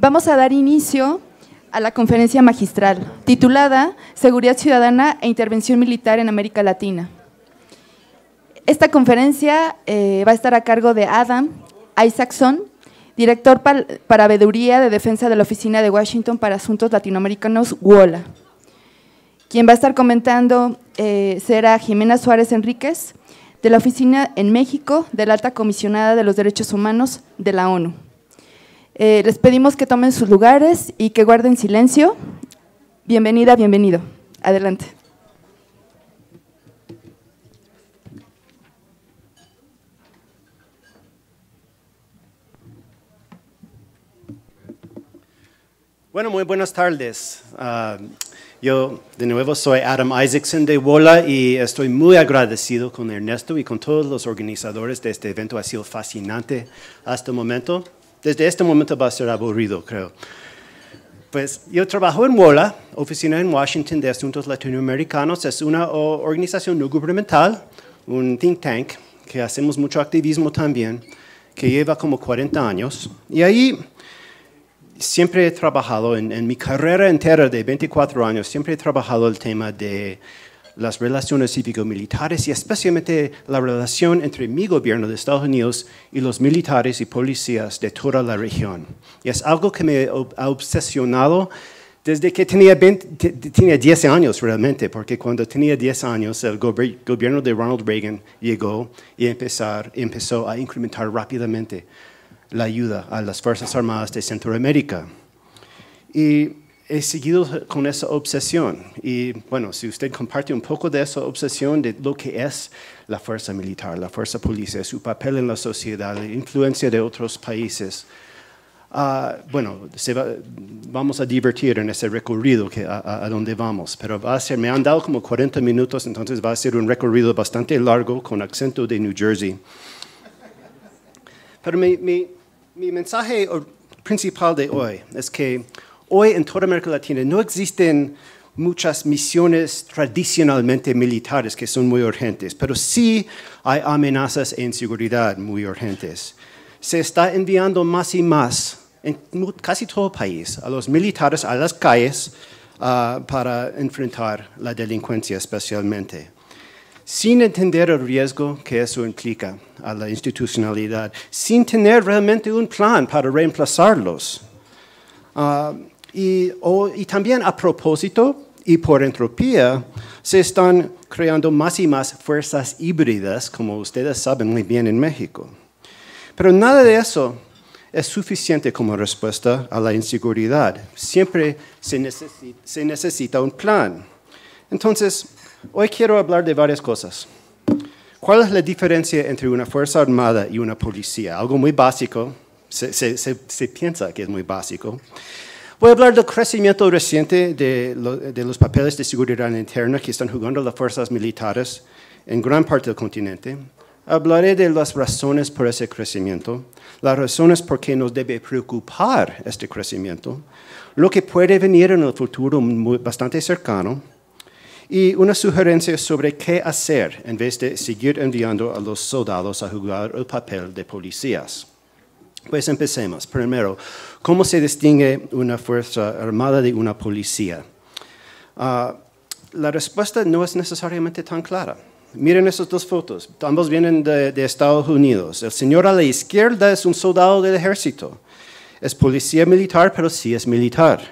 Vamos a dar inicio a la conferencia magistral titulada Seguridad Ciudadana e Intervención Militar en América Latina. Esta conferencia eh, va a estar a cargo de Adam Isaacson, director para Veduría de Defensa de la Oficina de Washington para Asuntos Latinoamericanos, WOLA. Quien va a estar comentando eh, será Jimena Suárez Enríquez, de la Oficina en México de la Alta Comisionada de los Derechos Humanos de la ONU. Eh, les pedimos que tomen sus lugares y que guarden silencio. Bienvenida, bienvenido. Adelante. Bueno, muy buenas tardes. Ah, yo de nuevo soy Adam Isaacson de WOLA y estoy muy agradecido con Ernesto y con todos los organizadores de este evento. Ha sido fascinante hasta el momento. Desde este momento va a ser aburrido, creo. Pues yo trabajo en WOLA, Oficina en Washington de Asuntos Latinoamericanos. Es una organización no gubernamental, un think tank, que hacemos mucho activismo también, que lleva como 40 años. Y ahí siempre he trabajado, en, mi carrera entera de 24 años, siempre he trabajado el tema de las relaciones cívico-militares y especialmente la relación entre mi gobierno de Estados Unidos y los militares y policías de toda la región. Y es algo que me ha obsesionado desde que tenía, tenía 10 años realmente, porque cuando tenía 10 años el gobierno de Ronald Reagan llegó y empezar, empezó a incrementar rápidamente la ayuda a las Fuerzas Armadas de Centroamérica. Y he seguido con esa obsesión. Y bueno, si usted comparte un poco de esa obsesión de lo que es la fuerza militar, la fuerza policial, su papel en la sociedad, la influencia de otros países, ah, bueno, se vamos a divertir en ese recorrido que, a, dónde donde vamos. Pero va a ser, me han dado como 40 minutos, entonces va a ser un recorrido bastante largo con acento de New Jersey. Pero me mi mensaje principal de hoy es que hoy en toda América Latina no existen muchas misiones tradicionalmente militares que son muy urgentes, pero sí hay amenazas en seguridad muy urgentes. Se está enviando más y más, en casi todo el país, a los militares a las calles ah, para enfrentar la delincuencia especialmente sin entender el riesgo que eso implica a la institucionalidad, sin tener realmente un plan para reemplazarlos. Ah, y, también a propósito y por entropía, se están creando más y más fuerzas híbridas, como ustedes saben muy bien en México. Pero nada de eso es suficiente como respuesta a la inseguridad. Siempre se necesita un plan. Entonces, Hoy quiero hablar de varias cosas. ¿Cuál es la diferencia entre una fuerza armada y una policía? Algo muy básico, se, piensa que es muy básico. Voy a hablar del crecimiento reciente de, los papeles de seguridad interna que están jugando las fuerzas militares en gran parte del continente. Hablaré de las razones por ese crecimiento, las razones por qué nos debe preocupar este crecimiento, lo que puede venir en el futuro bastante cercano, y una sugerencia sobre qué hacer en vez de seguir enviando a los soldados a jugar el papel de policías. Pues empecemos. Primero, ¿cómo se distingue una fuerza armada de una policía? Ah, la respuesta no es necesariamente tan clara. Miren esas dos fotos, ambos vienen de, Estados Unidos. El señor a la izquierda es un soldado del ejército. Es policía militar, pero sí es militar.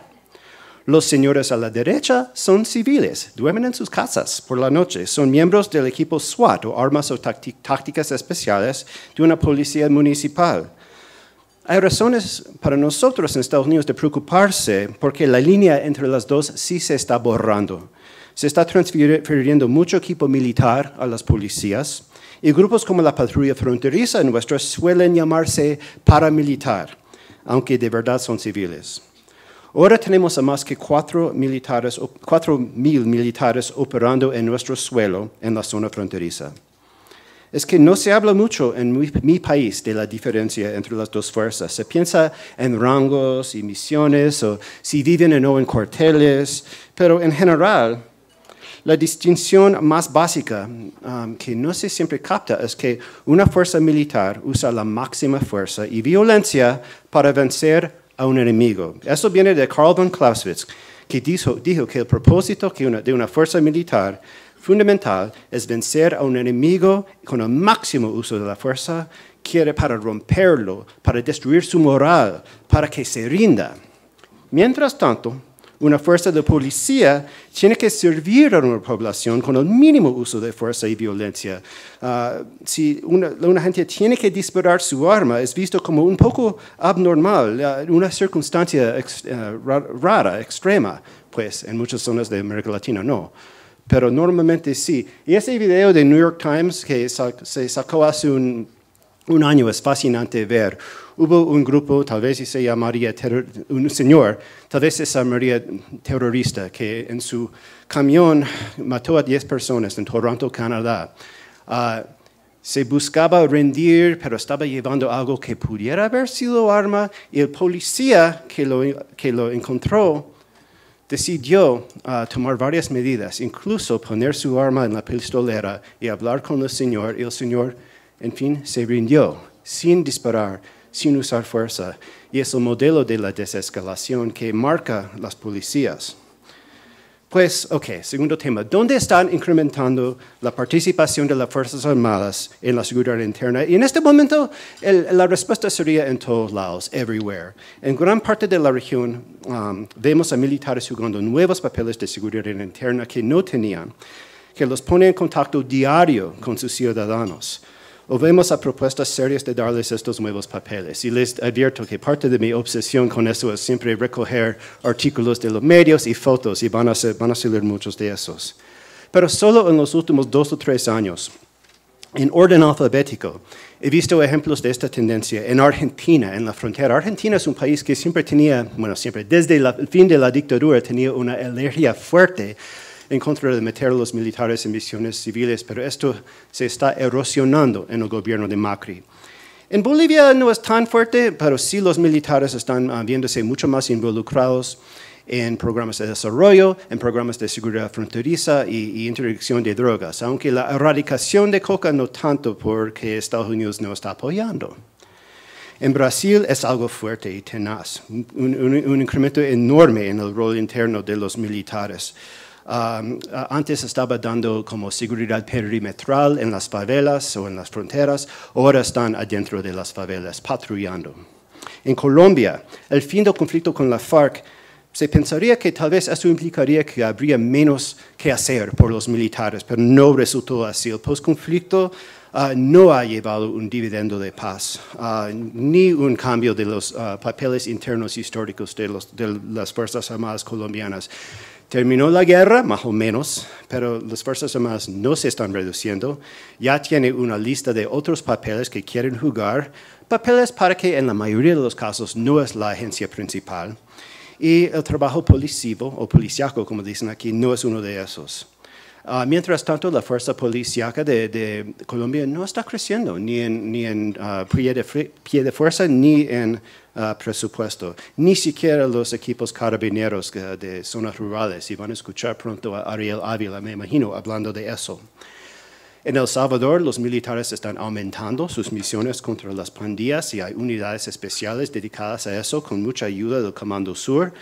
Los señores a la derecha son civiles, duermen en sus casas por la noche, son miembros del equipo SWAT o armas o tácticas especiales de una policía municipal. Hay razones para nosotros en Estados Unidos de preocuparse porque la línea entre las dos sí se está borrando. Se está transfiriendo mucho equipo militar a las policías y grupos como la patrulla fronteriza nuestra suelen llamarse paramilitar, aunque de verdad son civiles. Ahora tenemos a más que cuatro militares, mil militares operando en nuestro suelo en la zona fronteriza. Es que no se habla mucho en mi, país de la diferencia entre las dos fuerzas. Se piensa en rangos y misiones, o si viven o no en cuarteles, pero en general, la distinción más básica um, que no se siempre capta es que una fuerza militar usa la máxima fuerza y violencia para vencer a un enemigo. Eso viene de Carl von Clausewitz, que dijo, que el propósito de una fuerza militar fundamental es vencer a un enemigo con el máximo uso de la fuerza, quiere para romperlo, para destruir su moral, para que se rinda. Mientras tanto, una fuerza de policía tiene que servir a una población con el mínimo uso de fuerza y violencia. Ah, si una, gente tiene que disparar su arma, es visto como un poco abnormal, ah, una circunstancia ah, rara, extrema, pues en muchas zonas de América Latina no. Pero normalmente sí. Y ese video de New York Times que se sacó hace un, un año es fascinante ver hubo un grupo, tal vez se llamaría un señor, tal vez se llamaría terrorista, que en su camión mató a 10 personas en Toronto, Canadá. Ah, se buscaba rendir, pero estaba llevando algo que pudiera haber sido arma y el policía que lo, que lo encontró decidió ah, tomar varias medidas, incluso poner su arma en la pistolera y hablar con el señor y el señor, en fin, se rindió sin disparar sin usar fuerza. Y es el modelo de la desescalación que marca las policías. Pues, ok, segundo tema. ¿Dónde están incrementando la participación de las Fuerzas Armadas en la seguridad interna? Y en este momento la respuesta sería en todos lados, everywhere. En gran parte de la región um, vemos a militares jugando nuevos papeles de seguridad interna que no tenían, que los ponen en contacto diario con sus ciudadanos vemos a propuestas serias de darles estos nuevos papeles. Y les advierto que parte de mi obsesión con eso es siempre recoger artículos de los medios y fotos, y van a, salir muchos de esos. Pero solo en los últimos dos o tres años, en orden alfabético, he visto ejemplos de esta tendencia en Argentina, en la frontera. Argentina es un país que siempre tenía, bueno, siempre, desde el fin de la dictadura tenía una alergia fuerte en contra de meter a los militares en misiones civiles, pero esto se está erosionando en el gobierno de Macri. En Bolivia no es tan fuerte, pero sí los militares están ah, viéndose mucho más involucrados en programas de desarrollo, en programas de seguridad fronteriza y, interdicción de drogas, aunque la erradicación de coca no tanto porque Estados Unidos no está apoyando. En Brasil es algo fuerte y tenaz, un incremento enorme en el rol interno de los militares antes estaba dando como seguridad perimetral en las favelas o en las fronteras, ahora están adentro de las favelas, patrullando. En Colombia, el fin del conflicto con la FARC se pensaría que tal vez eso implicaría que habría menos que hacer por los militares, pero no resultó así. El postconflicto ah, no ha llevado un dividendo de paz, ah, ni un cambio de los ah, papeles internos históricos de las Fuerzas Armadas colombianas. Terminó la guerra, más o menos, pero las Fuerzas Armadas no se están reduciendo. Ya tiene una lista de otros papeles que quieren jugar, papeles para que en la mayoría de los casos no es la agencia principal. Y el trabajo policivo o policiaco, como dicen aquí, no es uno de esos. Ah, mientras tanto, la fuerza policíaca de, Colombia no está creciendo, ni en, ni en ah, pie, de, fuerza, ni en ah, presupuesto. Ni siquiera los equipos carabineros de zonas rurales. Y van a escuchar pronto a Ariel Ávila, me imagino, hablando de eso. En El Salvador, los militares están aumentando sus misiones contra las pandillas y hay unidades especiales dedicadas a eso con mucha ayuda del Comando Sur.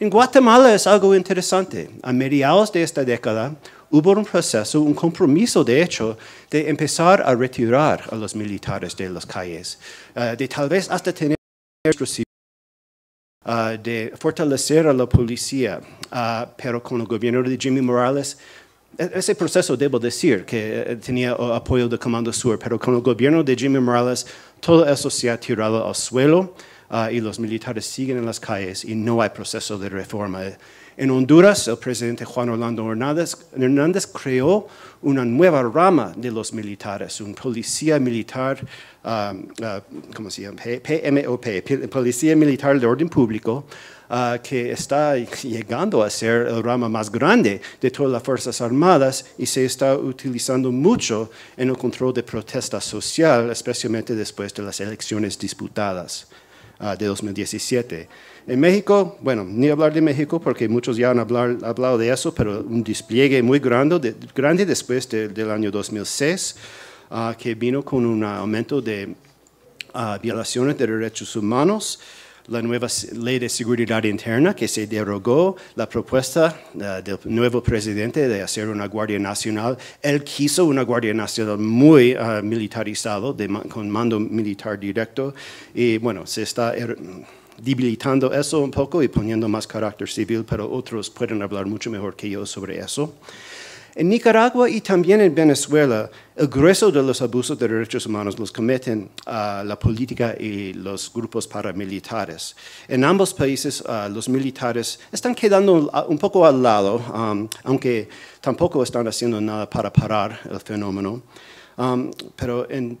En Guatemala es algo interesante. A mediados de esta década, hubo un proceso, un compromiso de hecho, de empezar a retirar a los militares de las calles, eh, de tal vez hasta tener uh, de fortalecer a la policía, eh, pero con el gobierno de Jimmy Morales, e-, ese proceso debo decir que tenía apoyo del Comando Sur, pero con el gobierno de Jimmy Morales todo eso se ha tirado al suelo. Ah, y los militares siguen en las calles y no hay proceso de reforma. En Honduras, el presidente Juan Orlando Hernández, Hernández creó una nueva rama de los militares, un policía militar, ah, ah, ¿cómo se llama? PMOP, Policía Militar de Orden Público, que está llegando a ser el rama más grande de todas las Fuerzas Armadas y se está utilizando mucho en el control de protesta social, especialmente después de las elecciones disputadas. Ah, de 2017. En México, bueno, ni hablar de México porque muchos ya han hablado de eso, pero un despliegue muy grande, grande después del año 2006, ah, que vino con un aumento de ah, violaciones de derechos humanos la nueva ley de seguridad interna que se derogó la propuesta eh, del nuevo presidente de hacer una Guardia Nacional. Él quiso una Guardia Nacional muy eh, militarizado, con mando militar directo, y bueno, se está er, debilitando eso un poco y poniendo más carácter civil, pero otros pueden hablar mucho mejor que yo sobre eso. En Nicaragua y también en Venezuela, el grueso de los abusos de derechos humanos los cometen ah, la política y los grupos paramilitares. En ambos países ah, los militares están quedando un poco al lado, aunque tampoco están haciendo nada para parar el fenómeno. Um, pero en,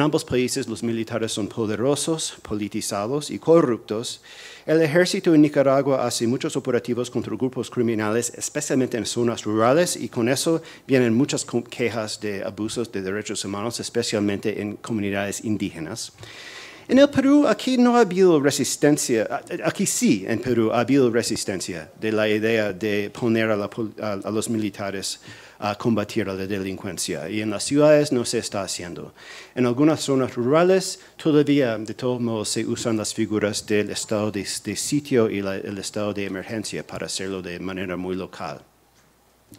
ambos países los militares son poderosos, politizados y corruptos. El ejército en Nicaragua hace muchos operativos contra grupos criminales, especialmente en zonas rurales, y con eso vienen muchas quejas de abusos de derechos humanos, especialmente en comunidades indígenas. En el Perú, aquí no ha habido resistencia, aquí sí, en Perú ha habido resistencia de la idea de poner a los militares a combatir la delincuencia y en las ciudades no se está haciendo. En algunas zonas rurales todavía de todos modos se usan las figuras del estado de, sitio y el estado de emergencia para hacerlo de manera muy local.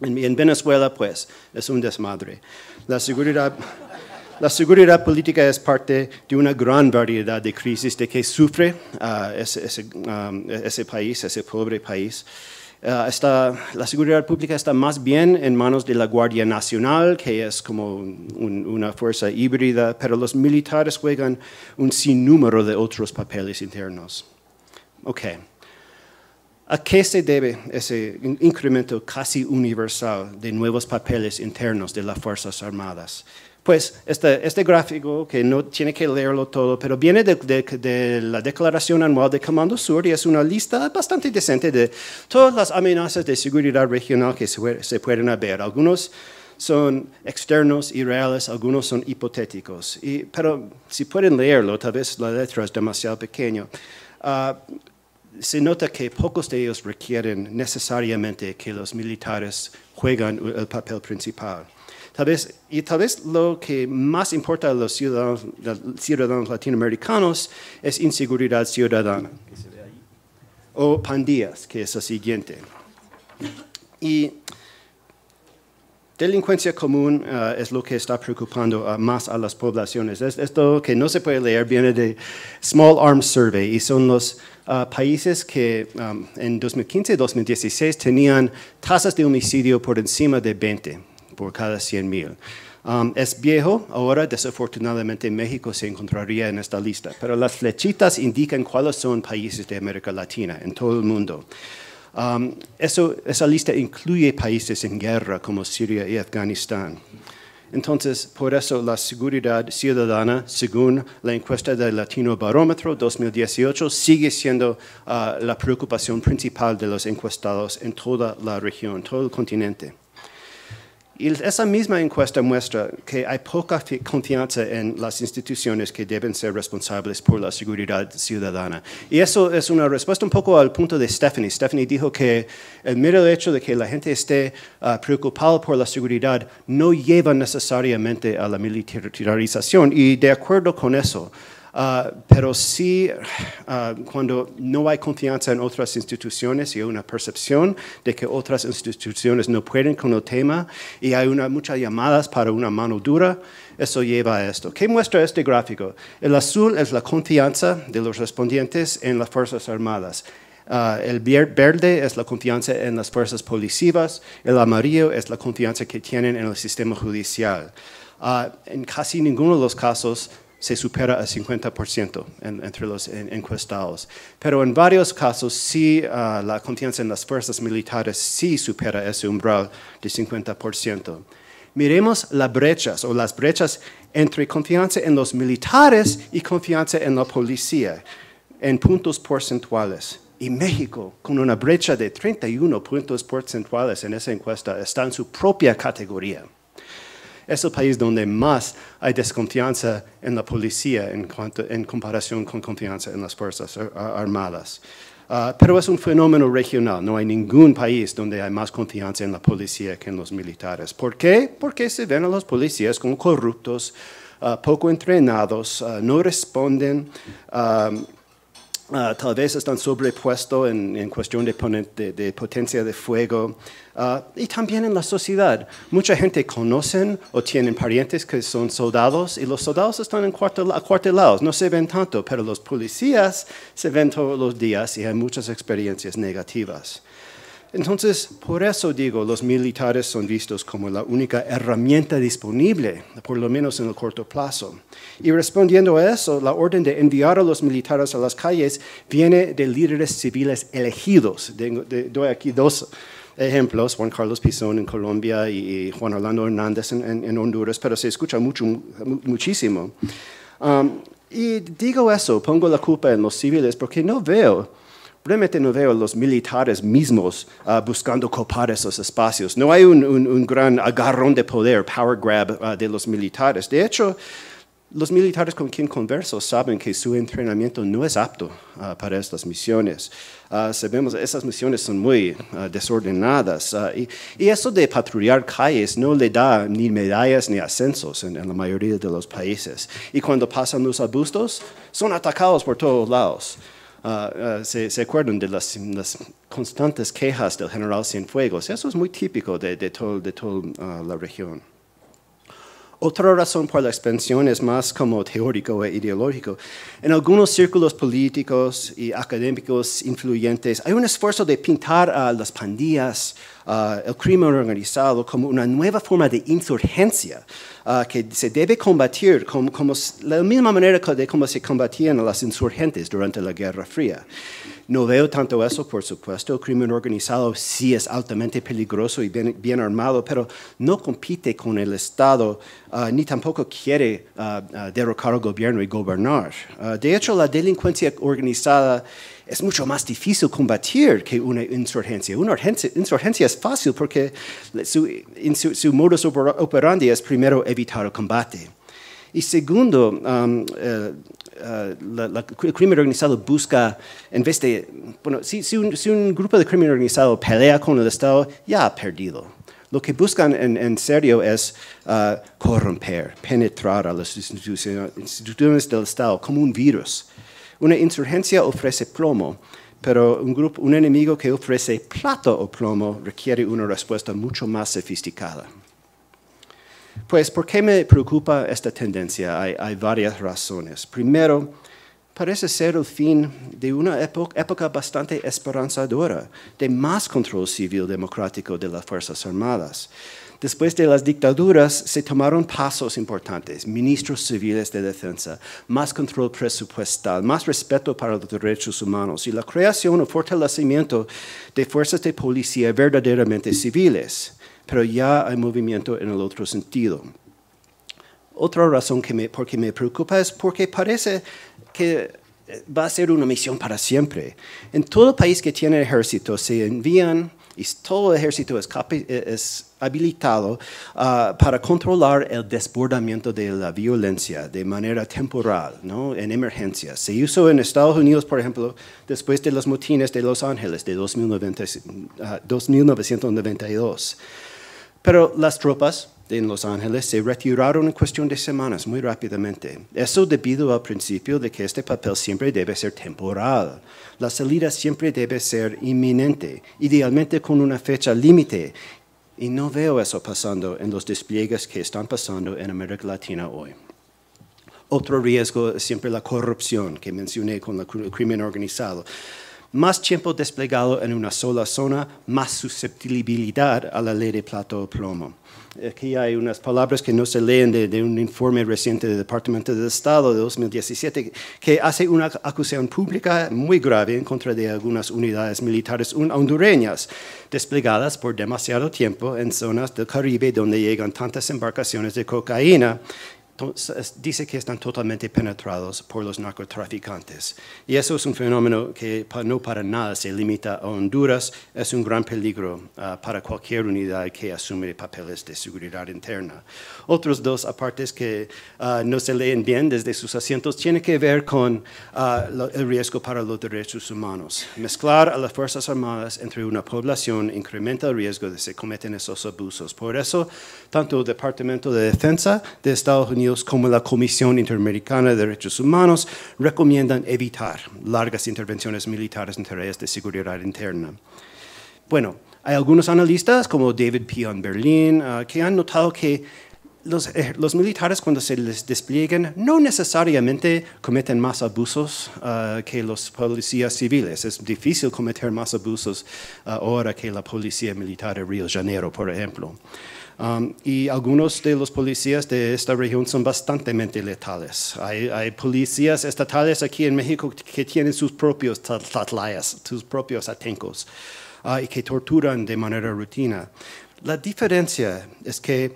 En, Venezuela pues es un desmadre. La seguridad... La seguridad política es parte de una gran variedad de crisis de que sufre ah, ese, ese, ah, ese, país, ese pobre país. Eh, la seguridad pública está más bien en manos de la Guardia Nacional, que es como una fuerza híbrida, pero los militares juegan un sinnúmero de otros papeles internos. Ok. ¿A qué se debe ese incremento casi universal de nuevos papeles internos de las Fuerzas Armadas? Pues este, este, gráfico, que no tiene que leerlo todo, pero viene de, la Declaración Anual de Comando Sur y es una lista bastante decente de todas las amenazas de seguridad regional que se, pueden haber. Algunos son externos y reales, algunos son hipotéticos. pero si pueden leerlo, tal vez la letra es demasiado pequeña. Ah, se nota que pocos de ellos requieren necesariamente que los militares jueguen el papel principal. Tal vez, y tal vez lo que más importa a los ciudadanos, latinoamericanos es inseguridad ciudadana. O pandillas, que es lo siguiente. Y Delincuencia común eh, es lo que está preocupando eh, más a las poblaciones. esto que no se puede leer viene de Small Arms Survey y son los eh, países que um, en 2015-2016 tenían tasas de homicidio por encima de 20 por cada 100.000. Um, es viejo, ahora desafortunadamente México se encontraría en esta lista, pero las flechitas indican cuáles son países de América Latina en todo el mundo. Um, esa lista incluye países en guerra como Siria y Afganistán. Entonces, por eso la seguridad ciudadana, según la encuesta del Latino Barómetro 2018, sigue siendo uh, la preocupación principal de los encuestados en toda la región, todo el continente. Y esa misma encuesta muestra que hay poca confianza en las instituciones que deben ser responsables por la seguridad ciudadana. Y eso es una respuesta un poco al punto de Stephanie. Stephanie dijo que el mero hecho de que la gente esté ah, preocupada por la seguridad no lleva necesariamente a la militarización. Y de acuerdo con eso, Ah, pero sí, ah, cuando no hay confianza en otras instituciones y hay una percepción de que otras instituciones no pueden con el tema y hay una, muchas llamadas para una mano dura, eso lleva a esto. ¿Qué muestra este gráfico? El azul es la confianza de los respondientes en las Fuerzas Armadas. Ah, el verde es la confianza en las fuerzas policivas, el amarillo es la confianza que tienen en el sistema judicial. en casi ninguno de los casos se supera el 50% entre los encuestados. Pero en varios casos sí ah, la confianza en las fuerzas militares sí supera ese umbral de 50%. Miremos las brechas o las brechas entre confianza en los militares y confianza en la policía en puntos porcentuales. Y México, con una brecha de 31 puntos porcentuales en esa encuesta, está en su propia categoría es el país donde más hay desconfianza en la policía en, cuanto, en comparación con confianza en las Fuerzas Armadas. Ah, pero es un fenómeno regional, no hay ningún país donde hay más confianza en la policía que en los militares. ¿Por qué? Porque se ven a los policías como corruptos, ah, poco entrenados, ah, no responden. Ah, tal vez están sobrepuestos en, en, cuestión de, potencia de fuego ah, y también en la sociedad. Mucha gente conocen o tienen parientes que son soldados y los soldados están en acuartelados, no se ven tanto, pero los policías se ven todos los días y hay muchas experiencias negativas. Entonces, por eso digo, los militares son vistos como la única herramienta disponible, por lo menos en el corto plazo. Y respondiendo a eso, la orden de enviar a los militares a las calles viene de líderes civiles elegidos. doy aquí dos ejemplos, Juan Carlos Pizón en Colombia y Juan Orlando Hernández en, Honduras, pero se escucha muchísimo. Um, y digo eso, pongo la culpa en los civiles porque no veo realmente no veo a los militares mismos ah, buscando copar esos espacios. No hay un, gran agarrón de poder, power grab ah, de los militares. De hecho, los militares con quien converso saben que su entrenamiento no es apto ah, para estas misiones. sabemos que esas misiones son muy desordenadas y, eso de patrullar calles no le da ni medallas ni ascensos en, en, la mayoría de los países. Y cuando pasan los arbustos, son atacados por todos lados. Ah, ah, se, acuerdan de las, constantes quejas del general Cienfuegos. Eso es muy típico de, de toda ah, la región. Otra razón por la expansión es más como teórico e ideológico. En algunos círculos políticos y académicos influyentes hay un esfuerzo de pintar a las pandillas Ah, el crimen organizado como una nueva forma de insurgencia ah, que se debe combatir como, como la misma manera que de cómo se combatían las insurgentes durante la Guerra Fría. No veo tanto eso, por supuesto. El crimen organizado sí es altamente peligroso y bien, armado, pero no compite con el Estado ah, ni tampoco quiere derrocar al gobierno y gobernar. de hecho, la delincuencia organizada es mucho más difícil combatir que una insurgencia. Una insurgencia es fácil porque su, modus operandi es primero evitar el combate. Y segundo, um, el eh, eh, crimen organizado busca, en vez de, bueno, si, un, grupo de crimen organizado pelea con el Estado, ya ha perdido. Lo que buscan en, serio es uh, corromper, penetrar a las instituciones del Estado como un virus una insurgencia ofrece plomo, pero un, grupo, un enemigo que ofrece plato o plomo requiere una respuesta mucho más sofisticada. Pues, ¿por qué me preocupa esta tendencia? Hay, varias razones. Primero, parece ser el fin de una época bastante esperanzadora, de más control civil democrático de las Fuerzas Armadas. Después de las dictaduras se tomaron pasos importantes, ministros civiles de defensa, más control presupuestal, más respeto para los derechos humanos y la creación o fortalecimiento de fuerzas de policía verdaderamente civiles, pero ya hay movimiento en el otro sentido. Otra razón que me, me preocupa es porque parece que eh, va a ser una misión para siempre. En todo país que tiene ejército se envían y todo el ejército eh, es, es habilitado ah, para controlar el desbordamiento de la violencia de manera temporal, ¿no? en emergencia. Se hizo en Estados Unidos, por ejemplo, después de los motines de Los Ángeles de 2090, 2992. Ah, Pero las tropas en Los Ángeles se retiraron en cuestión de semanas muy rápidamente. Eso debido al principio de que este papel siempre debe ser temporal. La salida siempre debe ser inminente, idealmente con una fecha límite y no veo eso pasando en los despliegues que están pasando en América Latina hoy. Otro riesgo es siempre la corrupción que mencioné con el crimen organizado más tiempo desplegado en una sola zona, más susceptibilidad a la ley de plato o plomo. Aquí hay unas palabras que no se leen de, de, un informe reciente del Departamento de Estado de 2017 que hace una acusación pública muy grave en contra de algunas unidades militares hondureñas desplegadas por demasiado tiempo en zonas del Caribe donde llegan tantas embarcaciones de cocaína dice que están totalmente penetrados por los narcotraficantes. Y eso es un fenómeno que no para nada se limita a Honduras, es un gran peligro ah, para cualquier unidad que asume papeles de seguridad interna. Otros dos apartes que ah, no se leen bien desde sus asientos tienen que ver con ah, el riesgo para los derechos humanos. Mezclar a las Fuerzas Armadas entre una población incrementa el riesgo de que se cometen esos abusos. Por eso, tanto el Departamento de Defensa de Estados Unidos como la Comisión Interamericana de Derechos Humanos recomiendan evitar largas intervenciones militares en tareas de seguridad interna. Bueno, hay algunos analistas como David Pion Berlin ah, que han notado que los, eh, militares cuando se les despliegan no necesariamente cometen más abusos ah, que los policías civiles. Es difícil cometer más abusos ah, ahora que la policía militar de Río de Janeiro, por ejemplo. Um, y algunos de los policías de esta región son bastante letales. Hay, policías estatales aquí en México que tienen sus propios tatlayas, sus propios atencos, ah, y que torturan de manera rutina. La diferencia es que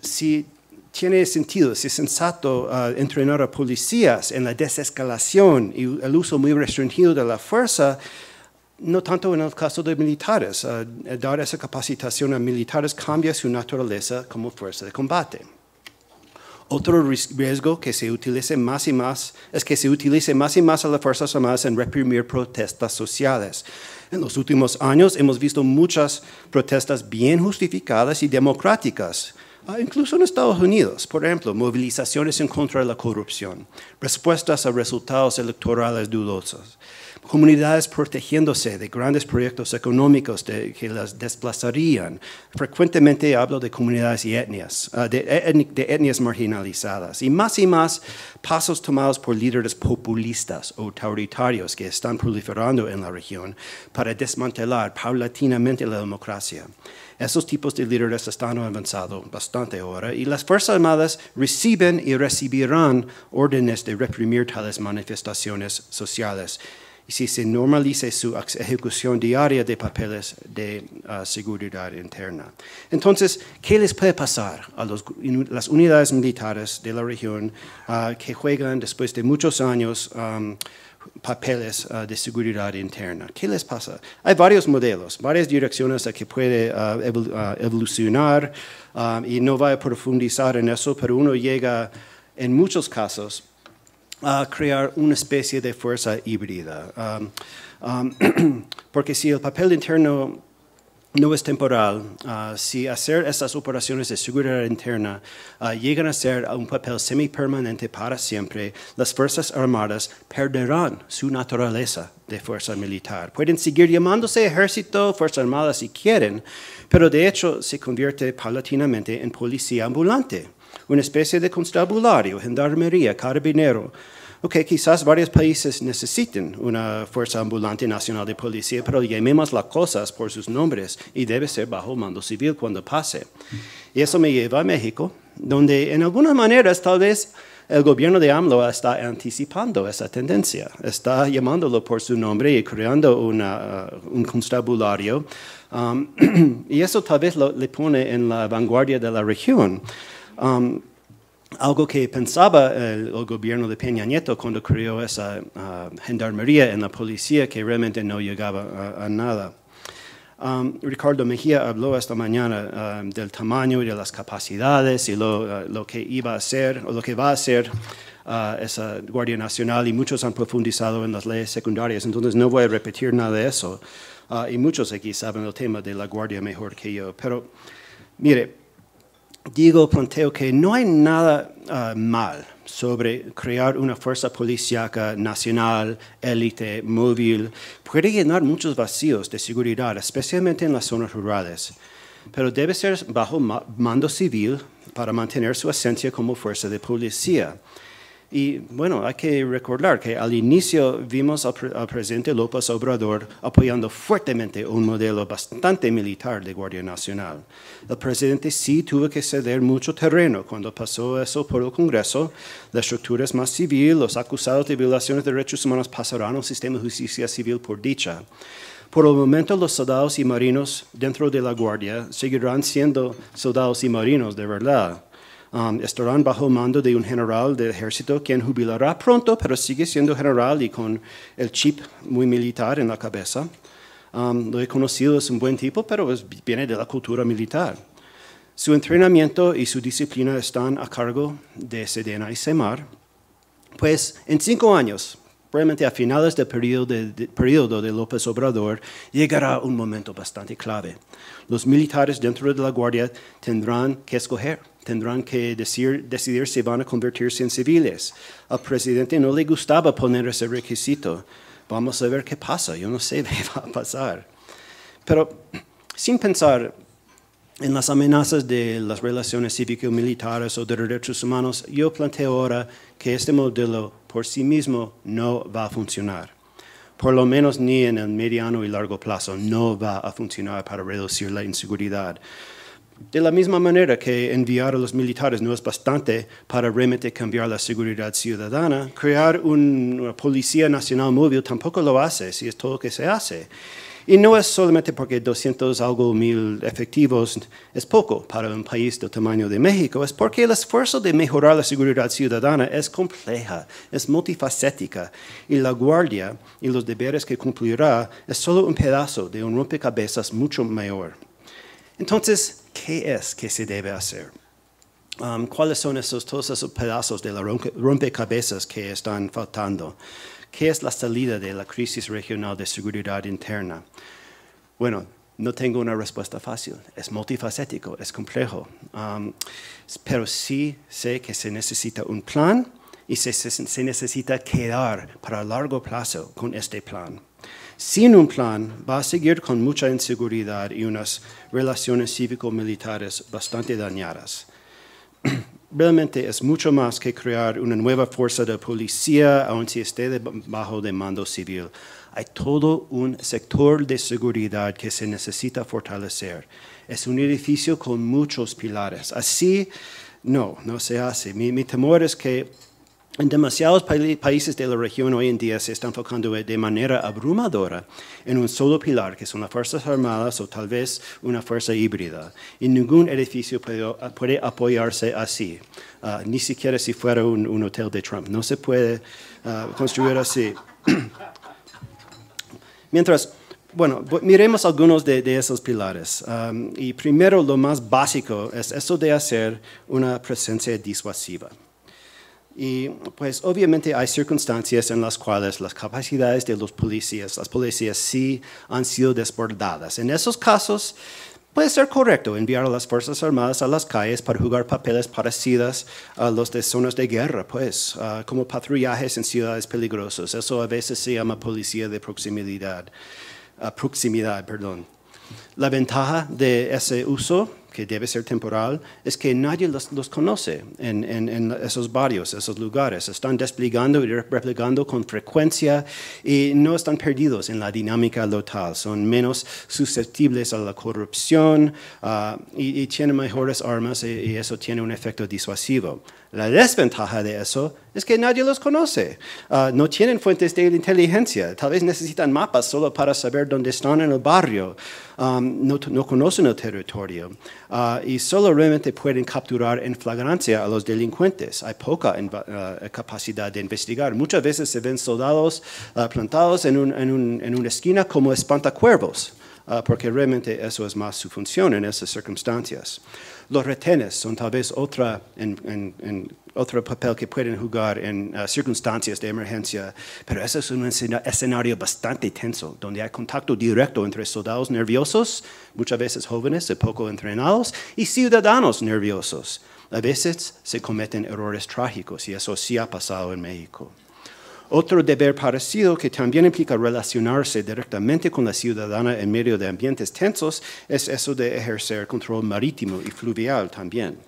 si tiene sentido, si es sensato ah, entrenar a policías en la desescalación y el uso muy restringido de la fuerza, no tanto en el caso de militares. Eh, dar esa capacitación a militares cambia su naturaleza como fuerza de combate. Otro riesgo que se utilice más y más es que se utilice más y más a las Fuerzas Armadas en reprimir protestas sociales. En los últimos años hemos visto muchas protestas bien justificadas y democráticas, ah, incluso en Estados Unidos, por ejemplo, movilizaciones en contra de la corrupción, respuestas a resultados electorales dudosos, comunidades protegiéndose de grandes proyectos económicos que las desplazarían. Frecuentemente hablo de comunidades y etnias, ah, de, de, etnias marginalizadas, y más y más pasos tomados por líderes populistas o autoritarios que están proliferando en la región para desmantelar paulatinamente la democracia. Esos tipos de líderes están avanzando bastante ahora y las Fuerzas Armadas reciben y recibirán órdenes de reprimir tales manifestaciones sociales y si se normalice su ejecución diaria de papeles de ah, seguridad interna. Entonces, ¿qué les puede pasar a las unidades militares de la región ah, que juegan después de muchos años papeles ah, de seguridad interna? ¿Qué les pasa? Hay varios modelos, varias direcciones a que puede evolucionar y no voy a profundizar en eso, pero uno llega en muchos casos a crear una especie de fuerza híbrida. Um, um, porque si el papel interno no es temporal, uh, si hacer estas operaciones de seguridad interna uh, llegan a ser un papel semipermanente para siempre, las Fuerzas Armadas perderán su naturaleza de fuerza militar. Pueden seguir llamándose ejército, fuerzas armadas si quieren, pero de hecho se convierte paulatinamente en policía ambulante una especie de constabulario, gendarmería, carabinero. Ok, quizás varios países necesiten una Fuerza Ambulante Nacional de Policía, pero llamemos las cosas por sus nombres y debe ser bajo mando civil cuando pase. Y eso me lleva a México, donde en algunas maneras tal vez el gobierno de AMLO está anticipando esa tendencia, está llamándolo por su nombre y creando una, uh, un constabulario. Um, y eso tal vez lo, le pone en la vanguardia de la región algo que pensaba el, gobierno de Peña Nieto cuando creó esa ah, gendarmería en la policía que realmente no llegaba a, nada. Ricardo Mejía habló esta mañana del tamaño y de las capacidades y lo, ah, lo, que iba a hacer o lo que va a hacer ah, esa Guardia Nacional y muchos han profundizado en las leyes secundarias, entonces no voy a repetir nada de eso. y muchos aquí saben el tema de la Guardia mejor que yo, pero mire, digo, planteo que no hay nada ah, mal sobre crear una fuerza policíaca nacional, élite, móvil, puede llenar muchos vacíos de seguridad, especialmente en las zonas rurales, pero debe ser bajo mando civil para mantener su esencia como fuerza de policía. Y bueno, hay que recordar que al inicio vimos al, presidente López Obrador apoyando fuertemente un modelo bastante militar de Guardia Nacional. El presidente sí tuvo que ceder mucho terreno cuando pasó eso por el Congreso. La estructura es más civil, los acusados de violaciones de derechos humanos pasarán al sistema de justicia civil por dicha. Por el momento, los soldados y marinos dentro de la Guardia seguirán siendo soldados y marinos de verdad Um, estarán bajo mando de un general del ejército quien jubilará pronto, pero sigue siendo general y con el chip muy militar en la cabeza. Um, lo he conocido, es un buen tipo, pero viene de la cultura militar. Su entrenamiento y su disciplina están a cargo de Sedena y Semar. Pues en cinco años, probablemente a finales del periodo periodo de López Obrador, llegará un momento bastante clave. Los militares dentro de la Guardia tendrán que escoger tendrán que decidir si van a convertirse en civiles. Al presidente no le gustaba poner ese requisito. Vamos a ver qué pasa, yo no sé qué va a pasar. Pero sin pensar en las amenazas de las relaciones cívico-militares o de derechos humanos, yo planteo ahora que este modelo por sí mismo no va a funcionar. Por lo menos ni en el mediano y largo plazo no va a funcionar para reducir la inseguridad. De la misma manera que enviar a los militares no es bastante para realmente cambiar la seguridad ciudadana, crear una policía nacional móvil tampoco lo hace, si es todo lo que se hace. Y no es solamente porque 200 algo mil efectivos es poco para un país del tamaño de México, es porque el esfuerzo de mejorar la seguridad ciudadana es compleja, es multifacética, y la guardia y los deberes que cumplirá es solo un pedazo de un rompecabezas mucho mayor. Entonces, ¿Qué es que se debe hacer? Um, ¿Cuáles son esos, todos esos pedazos de la rompecabezas que están faltando? ¿Qué es la salida de la crisis regional de seguridad interna? Bueno, no tengo una respuesta fácil. Es multifacético, es complejo. Um, pero sí sé que se necesita un plan y se, necesita quedar para largo plazo con este plan. Sin un plan, va a seguir con mucha inseguridad y unas relaciones cívico-militares bastante dañadas. Realmente es mucho más que crear una nueva fuerza de policía, aun si esté bajo de mando civil. Hay todo un sector de seguridad que se necesita fortalecer. Es un edificio con muchos pilares. Así, no, no se hace. mi temor es que en demasiados países de la región hoy en día se están enfocando de manera abrumadora en un solo pilar, que son las Fuerzas Armadas o tal vez una fuerza híbrida. Y ningún edificio puede, apoyarse así, ah, ni siquiera si fuera un, hotel de Trump. No se puede ah, construir así. Mientras, bueno, miremos algunos de, esos pilares. y primero, lo más básico es eso de hacer una presencia disuasiva. Y pues obviamente hay circunstancias en las cuales las capacidades de los policías, las policías sí han sido desbordadas. En esos casos puede ser correcto enviar a las Fuerzas Armadas a las calles para jugar papeles parecidos a los de zonas de guerra, pues, ah, como patrullajes en ciudades peligrosas. Eso a veces se llama policía de proximidad. Ah, proximidad perdón. La ventaja de ese uso que debe ser temporal, es que nadie los, conoce en, esos barrios, esos lugares. Están desplegando y replegando con frecuencia y no están perdidos en la dinámica local. Son menos susceptibles a la corrupción ah, y, tienen mejores armas y eso tiene un efecto disuasivo. La desventaja de eso es que nadie los conoce. Ah, no tienen fuentes de inteligencia. Tal vez necesitan mapas solo para saber dónde están en el barrio. Um, no, conocen el territorio. Ah, y solo realmente pueden capturar en flagrancia a los delincuentes. Hay poca ah, capacidad de investigar. Muchas veces se ven soldados plantados en una esquina como espantacuervos. Ah, porque realmente eso es más su función en esas circunstancias. Los retenes son tal vez otro papel que pueden jugar en ah, circunstancias de emergencia, pero ese es un escenario bastante tenso, donde hay contacto directo entre soldados nerviosos, muchas veces jóvenes y poco entrenados, y ciudadanos nerviosos. A veces se cometen errores trágicos y eso sí ha pasado en México. Otro deber parecido que también implica relacionarse directamente con la ciudadana en medio de ambientes tensos es eso de ejercer control marítimo y fluvial también.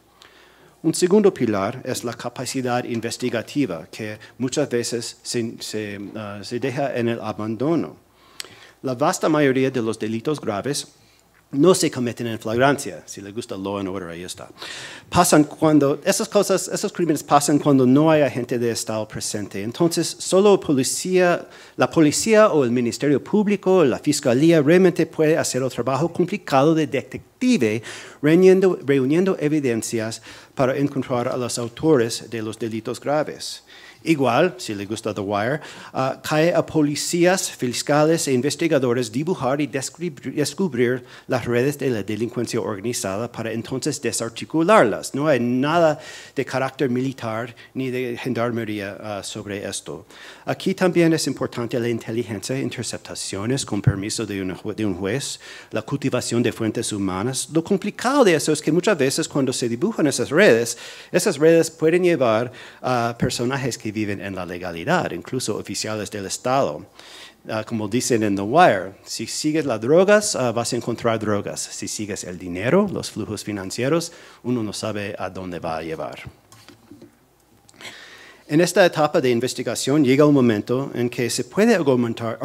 Un segundo pilar es la capacidad investigativa, que muchas veces se, ah, deja en el abandono. La vasta mayoría de los delitos graves no se cometen en flagrancia. Si le gusta law and order, ahí está. Pasan cuando, esas cosas, esos crímenes pasan cuando no hay gente de Estado presente. Entonces, solo policía, la policía o el Ministerio Público, la Fiscalía, realmente puede hacer el trabajo complicado de detective, reuniendo evidencias para encontrar a los autores de los delitos graves. Igual, si le gusta The Wire, ah, cae a policías, fiscales e investigadores dibujar y descubrir las redes de la delincuencia organizada para entonces desarticularlas. No hay nada de carácter militar ni de gendarmería ah, sobre esto. Aquí también es importante la inteligencia, e interceptaciones con permiso de, de un juez, la cultivación de fuentes humanas. Lo complicado de eso es que muchas veces cuando se dibujan esas redes, esas redes pueden llevar a personajes que viven en la legalidad, incluso oficiales del Estado. Ah, como dicen en The Wire, si sigues las drogas, ah, vas a encontrar drogas. Si sigues el dinero, los flujos financieros, uno no sabe a dónde va a llevar. En esta etapa de investigación llega un momento en que se puede argumentar,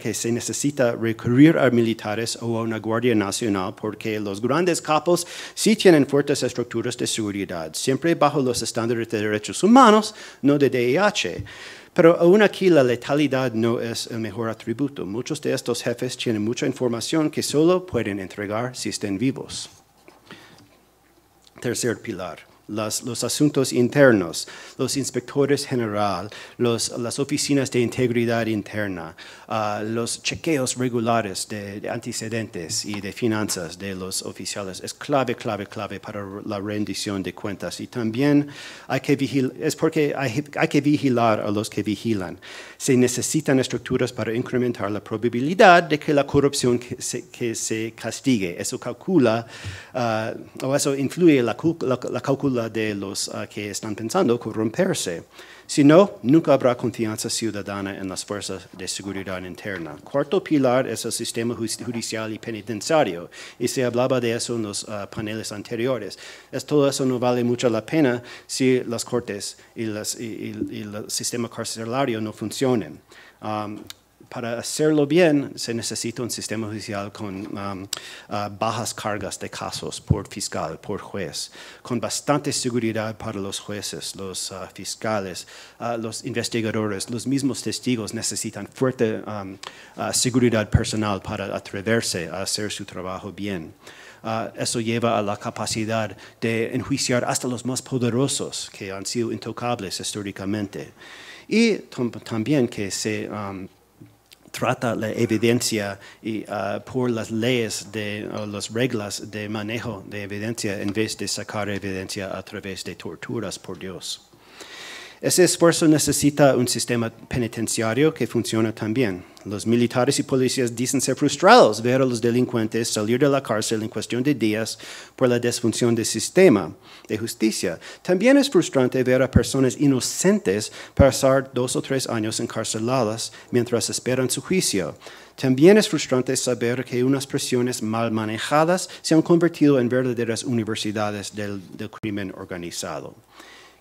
que se necesita recurrir a militares o a una Guardia Nacional porque los grandes capos sí tienen fuertes estructuras de seguridad, siempre bajo los estándares de derechos humanos, no de DIH. Pero aún aquí la letalidad no es el mejor atributo. Muchos de estos jefes tienen mucha información que solo pueden entregar si estén vivos. Tercer pilar los asuntos internos, los inspectores general, las oficinas de integridad interna, ah, los chequeos regulares de, antecedentes y de finanzas de los oficiales. Es clave, clave, clave para la rendición de cuentas. Y también hay que es porque hay, que vigilar a los que vigilan. Se necesitan estructuras para incrementar la probabilidad de que la corrupción que se, castigue. Eso calcula, ah, o eso influye la, la, la calculación de los ah, que están pensando corromperse. Si no, nunca habrá confianza ciudadana en las fuerzas de seguridad interna. Cuarto pilar es el sistema judicial y penitenciario, y se hablaba de eso en los ah, paneles anteriores. Es, todo eso no vale mucho la pena si las cortes y, y, el sistema carcelario no funcionan para hacerlo bien se necesita un sistema judicial con um, uh, bajas cargas de casos por fiscal, por juez, con bastante seguridad para los jueces, los uh, fiscales, uh, los investigadores, los mismos testigos necesitan fuerte um, seguridad personal para atreverse a hacer su trabajo bien. eso lleva a la capacidad de enjuiciar hasta los más poderosos que han sido intocables históricamente. Y también que se... Um, trata la evidencia y, ah, por las leyes de, o las reglas de manejo de evidencia en vez de sacar evidencia a través de torturas por Dios. Ese esfuerzo necesita un sistema penitenciario que funcione también. Los militares y policías dicen ser frustrados ver a los delincuentes salir de la cárcel en cuestión de días por la desfunción del sistema de justicia. También es frustrante ver a personas inocentes pasar dos o tres años encarceladas mientras esperan su juicio. También es frustrante saber que unas prisiones mal manejadas se han convertido en verdaderas universidades del, del crimen organizado.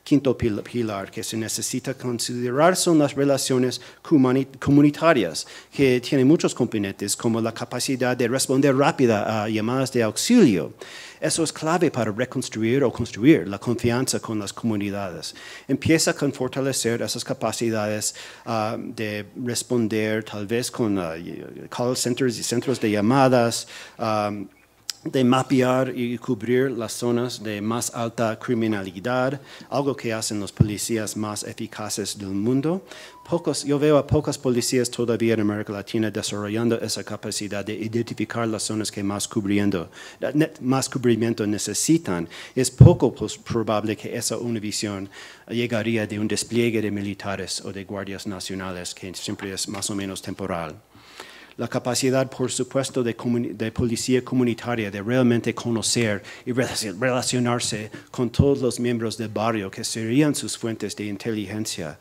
Quinto pilar que se necesita considerar son las relaciones comunitarias, que tienen muchos componentes, como la capacidad de responder rápida a llamadas de auxilio. Eso es clave para reconstruir o construir la confianza con las comunidades. Empieza con fortalecer esas capacidades ah, de responder, tal vez con ah, call centers y centros de llamadas. Ah, de mapear y cubrir las zonas de más alta criminalidad, algo que hacen los policías más eficaces del mundo. Pocos, yo veo a pocas policías todavía en América Latina desarrollando esa capacidad de identificar las zonas que más, cubriendo, más cubrimiento necesitan. Es poco probable que esa univisión llegaría de un despliegue de militares o de guardias nacionales, que siempre es más o menos temporal la capacidad, por supuesto, de, policía comunitaria, de realmente conocer y relacionarse con todos los miembros del barrio, que serían sus fuentes de inteligencia,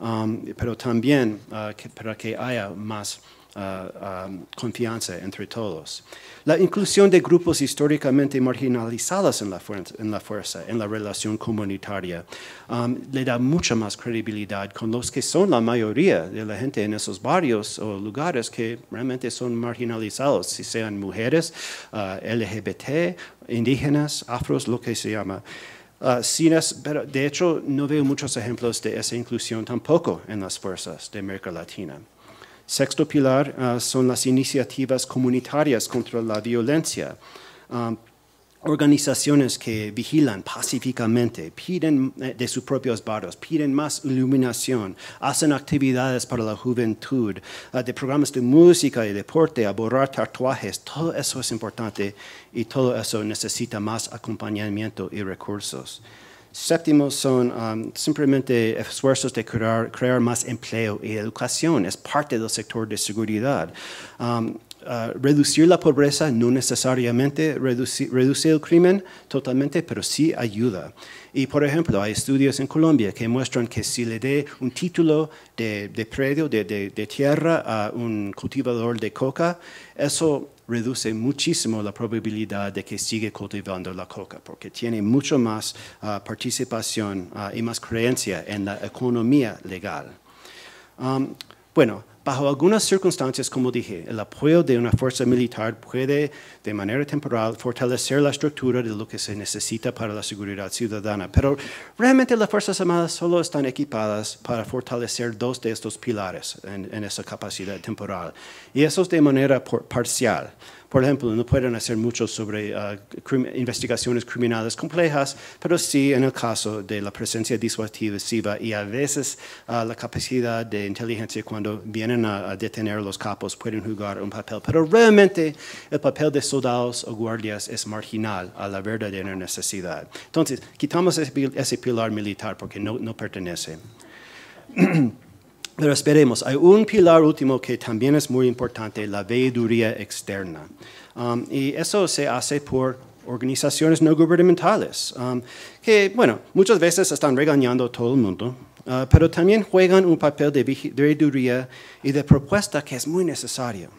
um, pero también uh, para que haya más Ah, ah, confianza entre todos. La inclusión de grupos históricamente marginalizados en la, fuerza, en la relación comunitaria, um, le da mucha más credibilidad con los que son la mayoría de la gente en esos barrios o lugares que realmente son marginalizados, si sean mujeres, ah, LGBT, indígenas, afros, lo que se llama. pero de hecho, no veo muchos ejemplos de esa inclusión tampoco en las fuerzas de América Latina. Sexto pilar ah, son las iniciativas comunitarias contra la violencia. Ah, organizaciones que vigilan pacíficamente, piden eh, de sus propios barrios, piden más iluminación, hacen actividades para la juventud, ah, de programas de música y deporte, a borrar tatuajes, todo eso es importante y todo eso necesita más acompañamiento y recursos. Séptimo son um, simplemente esfuerzos de crear, crear, más empleo y educación. Es parte del sector de seguridad. Um, Ah, reducir la pobreza no necesariamente reduce, el crimen totalmente, pero sí ayuda. Y por ejemplo, hay estudios en Colombia que muestran que si le dé un título de, predio, de, tierra a un cultivador de coca, eso reduce muchísimo la probabilidad de que sigue cultivando la coca, porque tiene mucho más ah, participación ah, y más creencia en la economía legal. bueno, Bajo algunas circunstancias, como dije, el apoyo de una fuerza militar puede, de manera temporal, fortalecer la estructura de lo que se necesita para la seguridad ciudadana, pero realmente las Fuerzas Armadas solo están equipadas para fortalecer dos de estos pilares en, esa capacidad temporal, y eso es de manera parcial. Por ejemplo, no pueden hacer mucho sobre ah, investigaciones criminales complejas, pero sí en el caso de la presencia disuasiva y a veces ah, la capacidad de inteligencia cuando vienen a, detener los capos pueden jugar un papel. Pero realmente el papel de soldados o guardias es marginal a la verdadera necesidad. Entonces, quitamos ese, pilar militar porque no pertenece. Pero esperemos, hay un pilar último que también es muy importante, la veeduría externa. Um, y eso se hace por organizaciones no gubernamentales, um, que, bueno, muchas veces están regañando a todo el mundo, uh, pero también juegan un papel de veeduría y de propuesta que es muy necesario.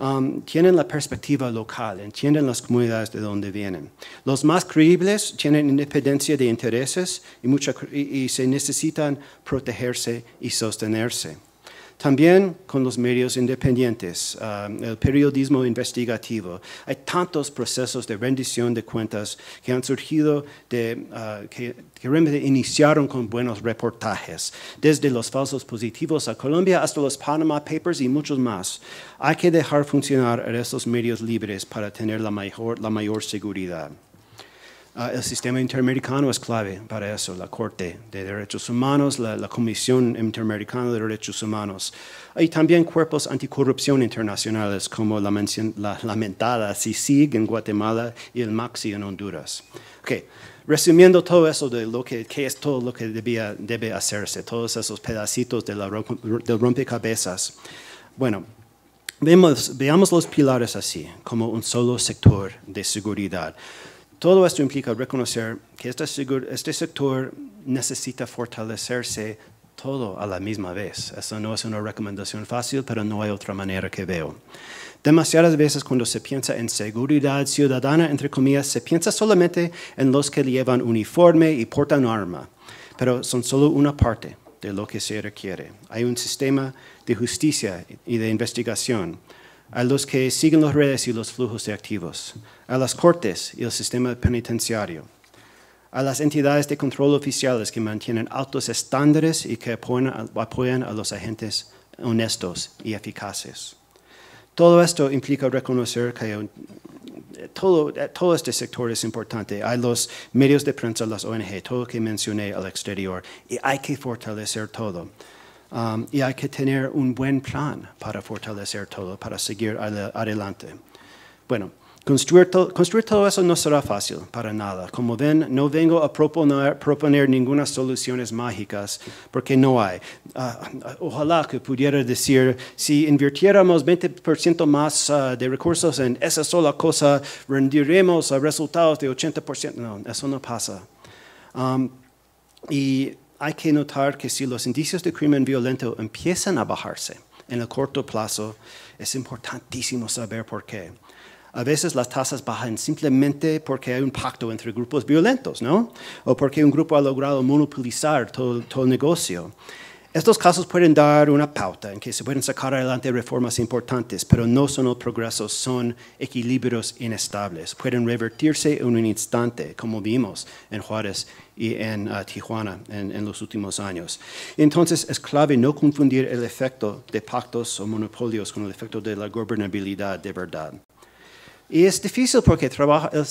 Um, tienen la perspectiva local, entienden las comunidades de donde vienen. Los más creíbles tienen independencia de intereses y, y se necesitan protegerse y sostenerse. También con los medios independientes, um, el periodismo investigativo. Hay tantos procesos de rendición de cuentas que han surgido, de, uh, que, realmente iniciaron con buenos reportajes, desde los falsos positivos a Colombia hasta los Panama Papers y muchos más. Hay que dejar funcionar a estos medios libres para tener la mayor seguridad. Ah, el sistema interamericano es clave para eso, la Corte de Derechos Humanos, la, Comisión Interamericana de Derechos Humanos. Hay también cuerpos anticorrupción internacionales como la, la lamentada CICIG en Guatemala y el MAXI en Honduras. Resumiendo todo eso de lo que, es todo lo que debía, debe hacerse, todos esos pedacitos del rompecabezas. Bueno, vemos, veamos los pilares así, como un solo sector de seguridad. Todo esto implica reconocer que este, este, sector necesita fortalecerse todo a la misma vez. Esa no es una recomendación fácil, pero no hay otra manera que veo. Demasiadas veces cuando se piensa en seguridad ciudadana, entre comillas, se piensa solamente en los que llevan uniforme y portan arma, pero son solo una parte de lo que se requiere. Hay un sistema de justicia y de investigación, a los que siguen las redes y los flujos de activos, a las cortes y el sistema penitenciario, a las entidades de control oficiales que mantienen altos estándares y que apoyan a, los agentes honestos y eficaces. Todo esto implica reconocer que todo, este sector es importante. Hay los medios de prensa, las ONG, todo lo que mencioné al exterior, y hay que fortalecer todo. Um, y hay que tener un buen plan para fortalecer todo, para seguir adelante. Bueno, construir, construir todo eso no será fácil para nada. Como ven, no vengo a proponer, proponer ninguna soluciones mágicas, porque no hay. Ah, ah, ojalá que pudiera decir, si invirtiéramos 20% más ah, de recursos en esa sola cosa, rendiremos resultados de 80%. No, eso no pasa. Um, y hay que notar que si los indicios de crimen violento empiezan a bajarse en el corto plazo, es importantísimo saber por qué. A veces las tasas bajan simplemente porque hay un pacto entre grupos violentos, ¿no? O porque un grupo ha logrado monopolizar todo, el negocio. Estos casos pueden dar una pauta en que se pueden sacar adelante reformas importantes, pero no son los progresos, son equilibrios inestables. Pueden revertirse en un instante, como vimos en Juárez y en ah, Tijuana en, en, los últimos años. Entonces, es clave no confundir el efecto de pactos o monopolios con el efecto de la gobernabilidad de verdad. Y es difícil porque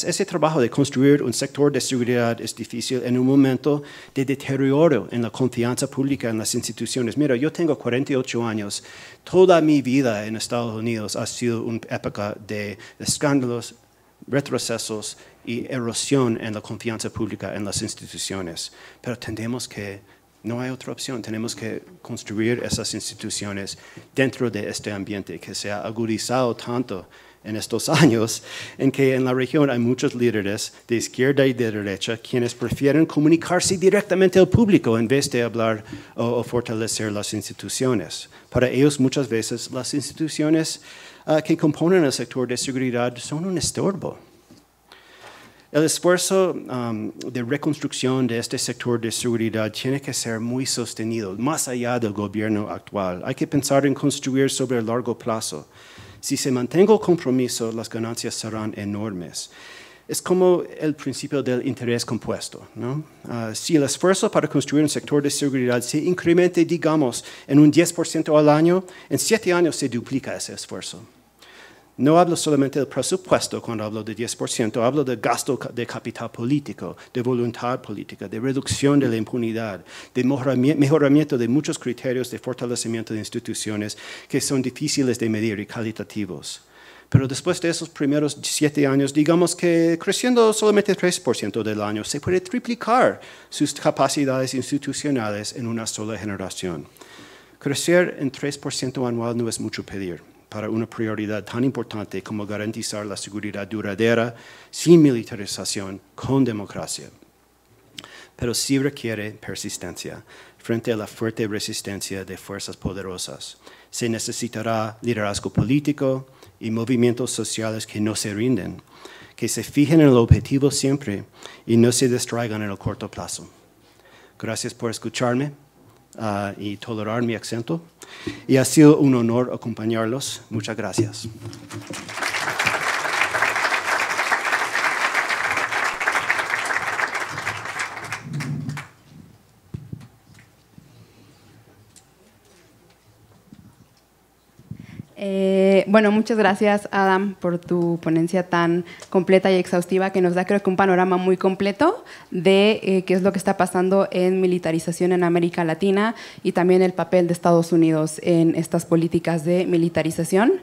ese trabajo de construir un sector de seguridad es difícil en un momento de deterioro en la confianza pública en las instituciones. Mira, yo tengo 48 años. Toda mi vida en Estados Unidos ha sido una época de escándalos, retrocesos y erosión en la confianza pública en las instituciones. Pero tendemos que, no hay otra opción, tenemos que construir esas instituciones dentro de este ambiente que se ha agudizado tanto en estos años, en que en la región hay muchos líderes de izquierda y de derecha quienes prefieren comunicarse directamente al público en vez de hablar o fortalecer las instituciones. Para ellos muchas veces las instituciones Ah, que componen el sector de seguridad son un estorbo. El esfuerzo de reconstrucción de este sector de seguridad tiene que ser muy sostenido, más allá del gobierno actual. Hay que pensar en construir sobre el largo plazo. Si se mantenga el compromiso, las ganancias serán enormes. Es como el principio del interés compuesto. ¿no? Ah, si el esfuerzo para construir un sector de seguridad se incremente, digamos, en un 10% al año, en siete años se duplica ese esfuerzo. No hablo solamente del presupuesto cuando hablo de 10%, hablo de gasto de capital político, de voluntad política, de reducción de la impunidad, de mejoramiento de muchos criterios de fortalecimiento de instituciones que son difíciles de medir y calitativos. Pero después de esos primeros siete años, digamos que creciendo solamente 3% del año, se puede triplicar sus capacidades institucionales en una sola generación. Crecer en 3% anual no es mucho pedir para una prioridad tan importante como garantizar la seguridad duradera sin militarización con democracia. Pero sí requiere persistencia frente a la fuerte resistencia de fuerzas poderosas. Se necesitará liderazgo político y movimientos sociales que no se rinden, que se fijen en el objetivo siempre y no se distraigan en el corto plazo. Gracias por escucharme. Ah, y tolerar mi acento. Y ha sido un honor acompañarlos. Muchas gracias. Eh, bueno, muchas gracias Adam por tu ponencia tan completa y exhaustiva que nos da creo que un panorama muy completo de eh, qué es lo que está pasando en militarización en América Latina y también el papel de Estados Unidos en estas políticas de militarización.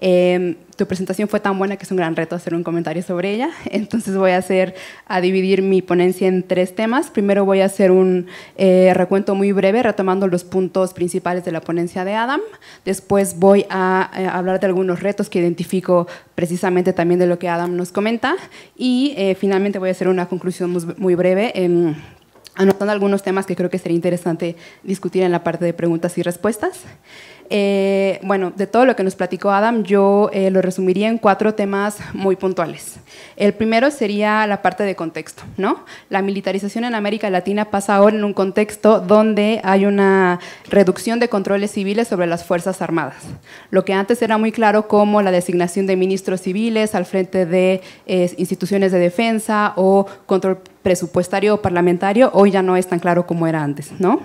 Em, tu presentación fue tan buena que es un gran reto hacer un comentario sobre ella. Entonces voy a hacer, a dividir mi ponencia en tres temas. Primero voy a hacer un eh, recuento muy breve retomando los puntos principales de la ponencia de Adam. Después voy a eh, hablar de algunos retos que identifico precisamente también de lo que Adam nos comenta. Y eh, finalmente voy a hacer una conclusión muy breve. Em, anotando algunos temas que creo que sería interesante discutir en la parte de preguntas y respuestas. Eh, bueno, de todo lo que nos platicó Adam, yo eh, lo resumiría en cuatro temas muy puntuales. El primero sería la parte de contexto, ¿no? La militarización en América Latina pasa ahora en un contexto donde hay una reducción de controles civiles sobre las Fuerzas Armadas. Lo que antes era muy claro como la designación de ministros civiles al frente de eh, instituciones de defensa o control presupuestario o parlamentario hoy ya no es tan claro como era antes. ¿no?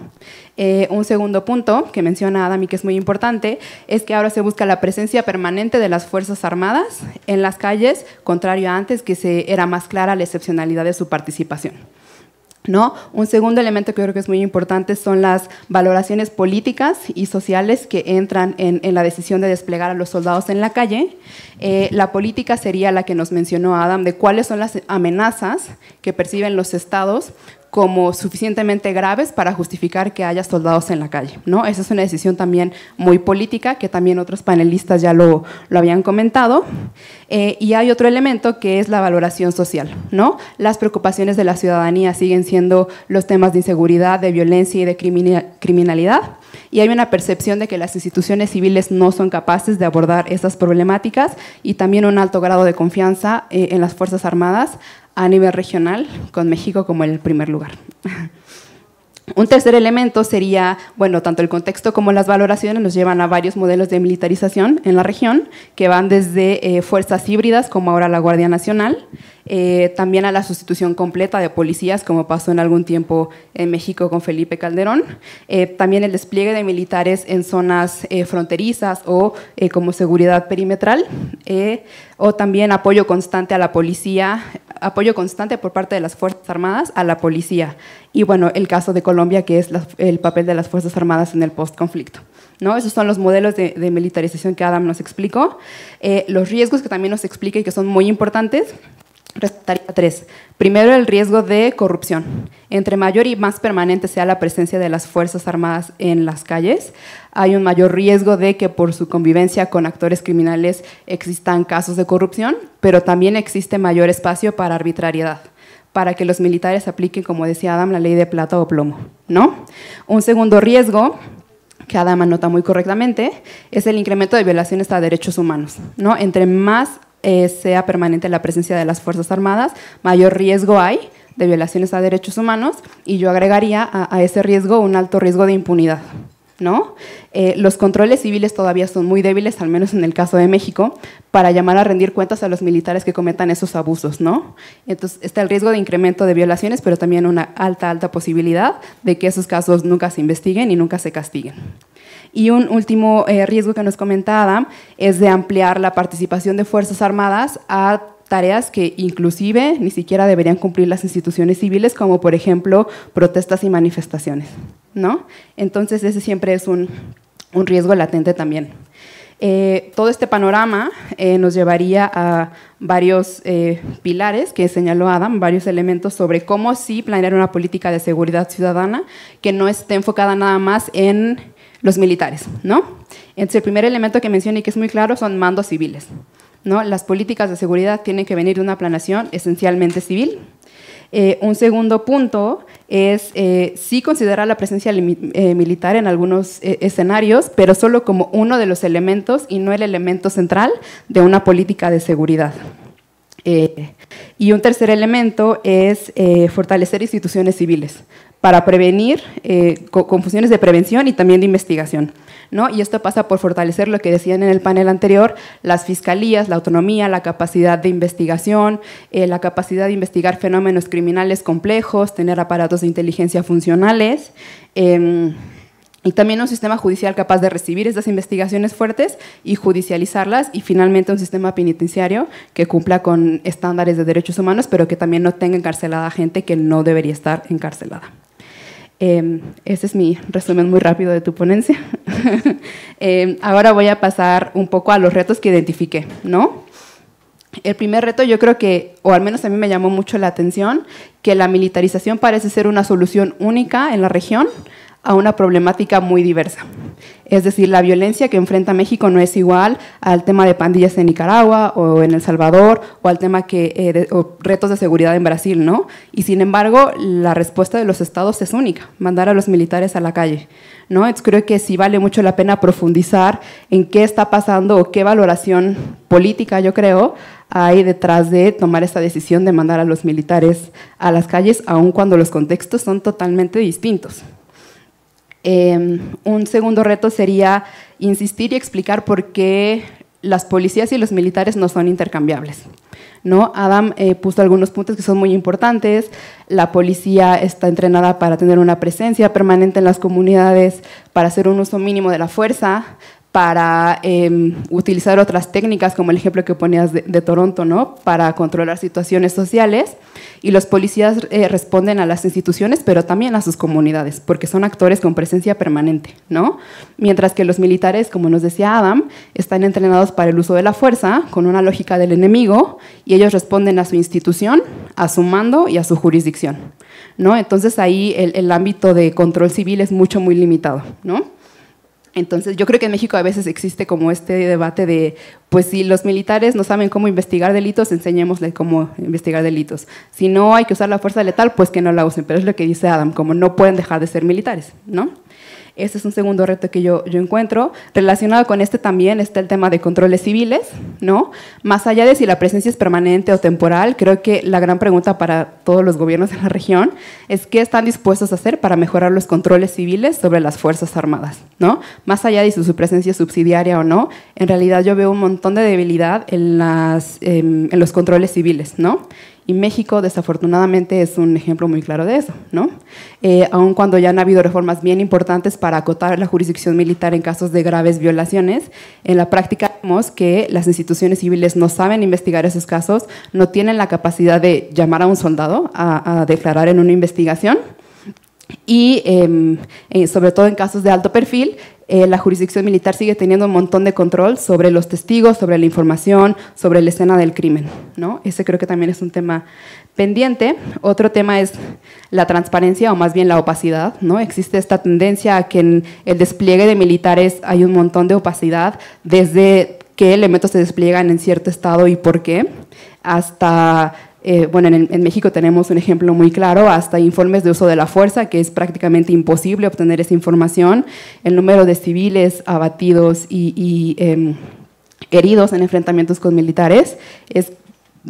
Eh, un segundo punto que menciona Adam y que es muy importante es que ahora se busca la presencia permanente de las Fuerzas Armadas en las calles, contrario a antes que se, era más clara la excepcionalidad de su participación. ¿No? Un segundo elemento que yo creo que es muy importante son las valoraciones políticas y sociales que entran en, la decisión de desplegar a los soldados en la calle. Eh, la política sería la que nos mencionó Adam, de cuáles son las amenazas que perciben los estados como suficientemente graves para justificar que haya soldados en la calle. ¿no? Esa es una decisión también muy política, que también otros panelistas ya lo, lo habían comentado. Eh, y hay otro elemento que es la valoración social. ¿no? Las preocupaciones de la ciudadanía siguen siendo los temas de inseguridad, de violencia y de criminalidad. Y hay una percepción de que las instituciones civiles no son capaces de abordar esas problemáticas y también un alto grado de confianza eh, en las Fuerzas Armadas a nivel regional, con México como el primer lugar. Un tercer elemento sería, bueno, tanto el contexto como las valoraciones nos llevan a varios modelos de militarización en la región, que van desde eh, fuerzas híbridas, como ahora la Guardia Nacional, eh, también a la sustitución completa de policías, como pasó en algún tiempo en México con Felipe Calderón, eh, también el despliegue de militares en zonas eh, fronterizas o como seguridad perimetral, o también apoyo constante a la policía, apoyo constante por parte de las Fuerzas Armadas a la policía, y bueno, el caso de Colombia, que es el papel de las Fuerzas Armadas en el postconflicto. ¿No? Esos son los modelos de, de militarización que Adam nos explicó, los riesgos que también nos explica y que son muy importantes, tres. Primero, el riesgo de corrupción. Entre mayor y más permanente sea la presencia de las Fuerzas Armadas en las calles, hay un mayor riesgo de que por su convivencia con actores criminales existan casos de corrupción, pero también existe mayor espacio para arbitrariedad para que los militares apliquen, como decía Adam, la ley de plata o plomo, ¿no? Un segundo riesgo que Adam anota muy correctamente, es el incremento de violaciones a derechos humanos. ¿no? Entre más eh, sea permanente la presencia de las Fuerzas Armadas, mayor riesgo hay de violaciones a derechos humanos y yo agregaría a, ese riesgo un alto riesgo de impunidad. ¿No? Eh, los controles civiles todavía son muy débiles, al menos en el caso de México, para llamar a rendir cuentas a los militares que cometan esos abusos, ¿no? Entonces está el riesgo de incremento de violaciones, pero también una alta, alta posibilidad de que esos casos nunca se investiguen y nunca se castiguen. Y un último eh, riesgo que nos comenta Adam es de ampliar la participación de Fuerzas Armadas a tareas que inclusive ni siquiera deberían cumplir las instituciones civiles, como por ejemplo protestas y manifestaciones. ¿no? Entonces ese siempre es un, riesgo latente también. Eh, todo este panorama eh, nos llevaría a varios pilares que señaló Adam, varios elementos sobre cómo sí planear una política de seguridad ciudadana que no esté enfocada nada más en los militares, ¿no? Entonces, el primer elemento que mencioné y que es muy claro son mandos civiles, ¿no? Las políticas de seguridad tienen que venir de una planeación esencialmente civil. Eh, un segundo punto es eh, sí considerar la presencia eh, militar en algunos escenarios, pero solo como uno de los elementos y no el elemento central de una política de seguridad. y un tercer elemento es fortalecer instituciones civiles, para prevenir eh, confusiones con funciones de prevención y también de investigación. Y esto pasa por fortalecer lo que decían en el panel anterior, las fiscalías, la autonomía, la capacidad de investigación, eh, la capacidad de investigar fenómenos criminales complejos, tener aparatos de inteligencia funcionales. Em, y también un sistema judicial capaz de recibir esas investigaciones fuertes y judicializarlas, y finalmente un sistema penitenciario que cumpla con estándares de derechos humanos, pero que también no tenga encarcelada gente que no debería estar encarcelada. Em, ese es mi resumen muy rápido de tu ponencia. Em, ahora voy a pasar un poco a los retos que identifiqué, ¿no? El primer reto yo creo que, o al menos a mí me llamó mucho la atención, que la militarización parece ser una solución única en la región, a una problemática muy diversa. Es decir, la violencia que enfrenta México no es igual al tema de pandillas en Nicaragua o en El Salvador o al tema que eh, retos de seguridad en Brasil, ¿no? Y sin embargo, la respuesta de los estados es única, mandar a los militares a la calle, ¿no? creo que sí vale mucho la pena profundizar en qué está pasando o qué valoración política, yo creo, hay detrás de tomar esta decisión de mandar a los militares a las calles, aun cuando los contextos son totalmente distintos. Em, un segundo reto sería insistir y explicar por qué las policías y los militares no son intercambiables. ¿no? Adam eh, puso algunos puntos que son muy importantes. La policía está entrenada para tener una presencia permanente en las comunidades, para hacer un uso mínimo de la fuerza, para em, utilizar otras técnicas, como el ejemplo que ponías de, Toronto, ¿no? Para controlar situaciones sociales. Y los policías eh, responden a las instituciones, pero también a sus comunidades, porque son actores con presencia permanente, ¿no? Mientras que los militares, como nos decía Adam, están entrenados para el uso de la fuerza, con una lógica del enemigo, y ellos responden a su institución, a su mando y a su jurisdicción, ¿no? Entonces ahí el, el ámbito de control civil es mucho, muy limitado, ¿no? Entonces, yo creo que en México a veces existe como este debate de, pues si los militares no saben cómo investigar delitos, enseñémosles cómo investigar delitos. Si no hay que usar la fuerza letal, pues que no la usen. Pero es lo que dice Adam, como no pueden dejar de ser militares, ¿no? Este es un segundo reto que yo, encuentro. Relacionado con este también está el tema de controles civiles, ¿no? Más allá de si la presencia es permanente o temporal, creo que la gran pregunta para todos los gobiernos de la región es qué están dispuestos a hacer para mejorar los controles civiles sobre las Fuerzas Armadas, ¿no? Más allá de si su presencia es subsidiaria o no, en realidad yo veo un montón de debilidad en los controles civiles, ¿no? Y México, desafortunadamente, es un ejemplo muy claro de eso, ¿no? Eh, aun cuando ya han habido reformas bien importantes para acotar la jurisdicción militar en casos de graves violaciones, en la práctica vemos que las instituciones civiles no saben investigar esos casos, no tienen la capacidad de llamar a un soldado a, a declarar en una investigación y em, eh, sobre todo en casos de alto perfil, eh, la jurisdicción militar sigue teniendo un montón de control sobre los testigos, sobre la información, sobre la escena del crimen. ¿no? Ese creo que también es un tema pendiente. Otro tema es la transparencia o más bien la opacidad. ¿no? Existe esta tendencia a que en el despliegue de militares hay un montón de opacidad, desde qué elementos se despliegan en cierto estado y por qué, hasta eh, bueno, en, México tenemos un ejemplo muy claro, hasta informes de uso de la fuerza, que es prácticamente imposible obtener esa información, el número de civiles abatidos y, em, heridos en enfrentamientos con militares es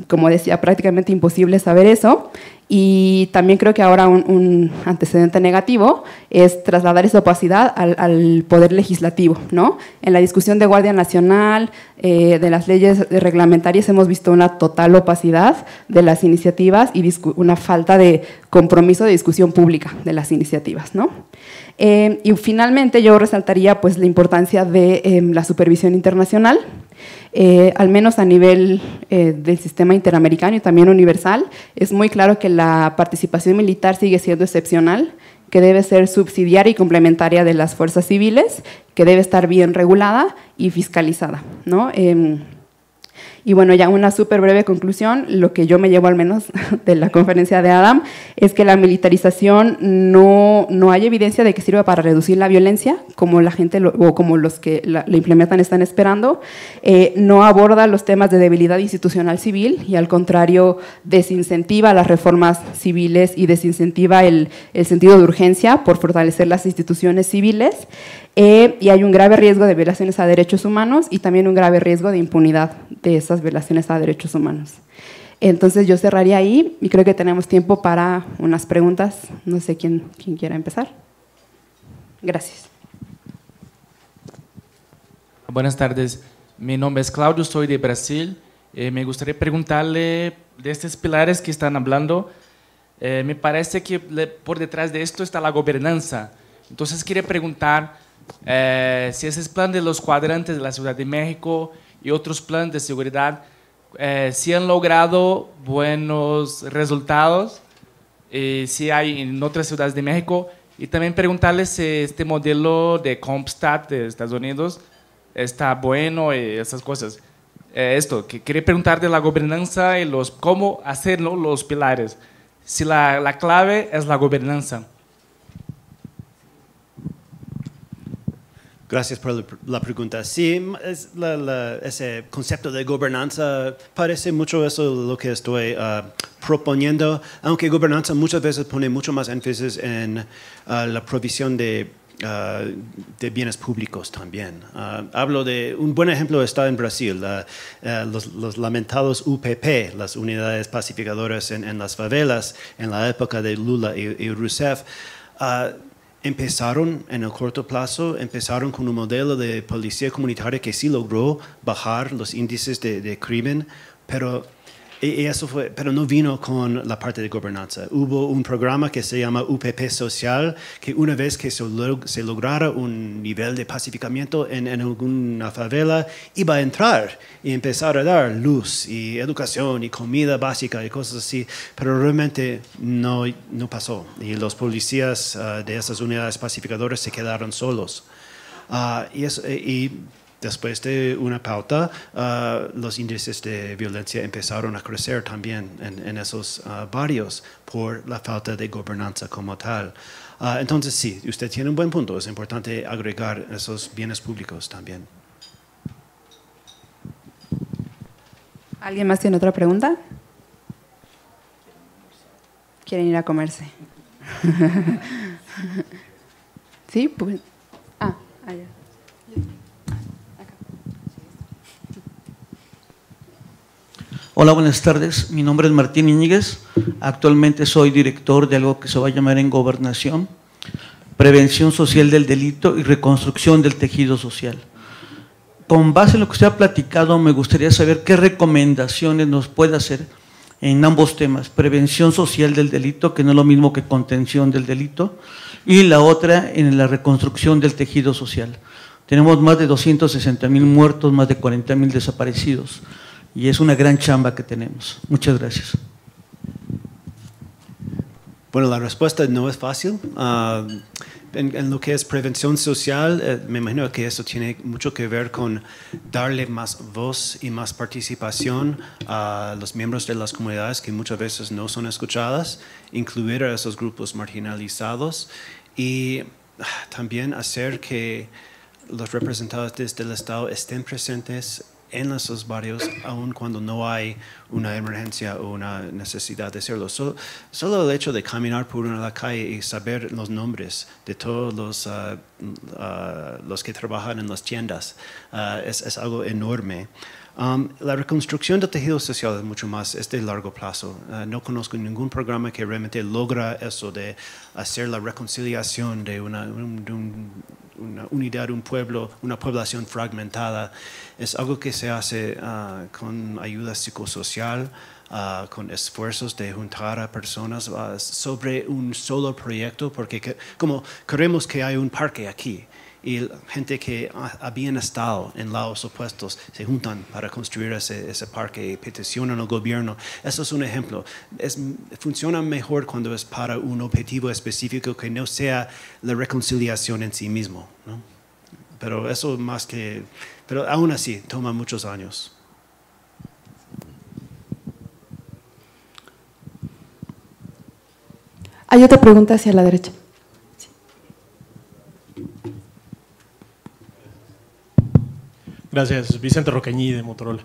como decía, prácticamente imposible saber eso. Y también creo que ahora un, antecedente negativo es trasladar esa opacidad al, poder legislativo. ¿no? En la discusión de Guardia Nacional, eh, de las leyes reglamentarias, hemos visto una total opacidad de las iniciativas y una falta de compromiso de discusión pública de las iniciativas. ¿no? Eh, y finalmente yo resaltaría pues, la importancia de em, la supervisión internacional, eh, al menos a nivel eh, del sistema interamericano y también universal. Es muy claro que la participación militar sigue siendo excepcional, que debe ser subsidiaria y complementaria de las fuerzas civiles, que debe estar bien regulada y fiscalizada. ¿no? Em, y bueno, ya una súper breve conclusión, lo que yo me llevo al menos de la conferencia de Adam es que la militarización no, hay evidencia de que sirva para reducir la violencia, como la gente o como los que la, implementan están esperando. Eh, no aborda los temas de debilidad institucional civil y al contrario desincentiva las reformas civiles y desincentiva el, sentido de urgencia por fortalecer las instituciones civiles. Eh, y hay un grave riesgo de violaciones a derechos humanos y también un grave riesgo de impunidad de esas violaciones a derechos humanos. Entonces yo cerraría ahí y creo que tenemos tiempo para unas preguntas. No sé quién, quién quiera empezar. Gracias. Buenas tardes. Mi nombre es Claudio, soy de Brasil. Eh, me gustaría preguntarle de estos pilares que están hablando. Eh, me parece que por detrás de esto está la gobernanza. Entonces quería preguntar eh, si ese es plan de los cuadrantes de la Ciudad de México y otros planes de seguridad eh, si han logrado buenos resultados, eh, si hay en otras ciudades de México. Y también preguntarles si este modelo de Compstat de Estados Unidos está bueno y esas cosas. Eh, esto, que quería preguntar de la gobernanza y los, cómo hacer los pilares. Si la, la clave es la gobernanza. Gracias por la pregunta. Sí, ese concepto de gobernanza parece mucho eso lo que estoy ah, proponiendo, aunque gobernanza muchas veces pone mucho más énfasis en ah, la provisión de ah, de bienes públicos también. hablo de, un buen ejemplo está en Brasil, eh, los, lamentados UPP, las unidades pacificadoras en, las favelas, en la época de Lula y, y Rousseff empezaron en el corto plazo, empezaron con un modelo de policía comunitaria que sí logró bajar los índices de, crimen, pero eso fue, pero no vino con la parte de gobernanza. Hubo un programa que se llama UPP Social, que una vez que se, se lograra un nivel de pacificamiento en, alguna favela, iba a entrar y empezar a dar luz y educación y comida básica y cosas así, pero realmente no, no pasó. Y los policías ah, de esas unidades pacificadoras se quedaron solos. Ah, y, y Después de una pauta, ah, los índices de violencia empezaron a crecer también en, esos ah, barrios por la falta de gobernanza como tal. Ah, entonces, sí, usted tiene un buen punto. Es importante agregar esos bienes públicos también. ¿Alguien más tiene otra pregunta? Quieren ir a comerse. sí, pues. Ah, allá. Hola, buenas tardes. Mi nombre es Martín Iñiguez. Actualmente soy director de algo que se va a llamar en gobernación, prevención social del delito y reconstrucción del tejido social. Con base en lo que usted ha platicado, me gustaría saber qué recomendaciones nos puede hacer en ambos temas, prevención social del delito, que no es lo mismo que contención del delito, y la otra en la reconstrucción del tejido social. Tenemos más de 260 mil muertos, más de 40 mil desaparecidos y es una gran chamba que tenemos. Muchas gracias. Bueno, la respuesta no es fácil. Ah, en, lo que es prevención social, eh, me imagino que eso tiene mucho que ver con darle más voz y más participación a los miembros de las comunidades que muchas veces no son escuchadas, incluir a esos grupos marginalizados y ah, también hacer que los representantes del Estado estén presentes en esos barrios, aun cuando no hay una emergencia o una necesidad de hacerlo. solo el hecho de caminar por una calle y saber los nombres de todos los, ah, ah, los que trabajan en las tiendas ah, es, es, algo enorme la reconstrucción de tejidos sociales es mucho más, es de largo plazo. Eh, no conozco ningún programa que realmente logra eso de hacer la reconciliación de una, de unidad, un pueblo, una población fragmentada. Es algo que se hace ah, con ayuda psicosocial, ah, con esfuerzos de juntar a personas ah, sobre un solo proyecto, porque como queremos que haya un parque aquí y gente que habían estado en lados opuestos se juntan para construir ese, ese parque y peticionan al gobierno. Eso es un ejemplo. Es, funciona mejor cuando es para un objetivo específico que no sea la reconciliación en sí mismo. ¿no? Pero eso más que... Pero aún así, toma muchos años. Hay otra pregunta hacia la derecha. Gracias, Vicente Roqueñi de Motorola.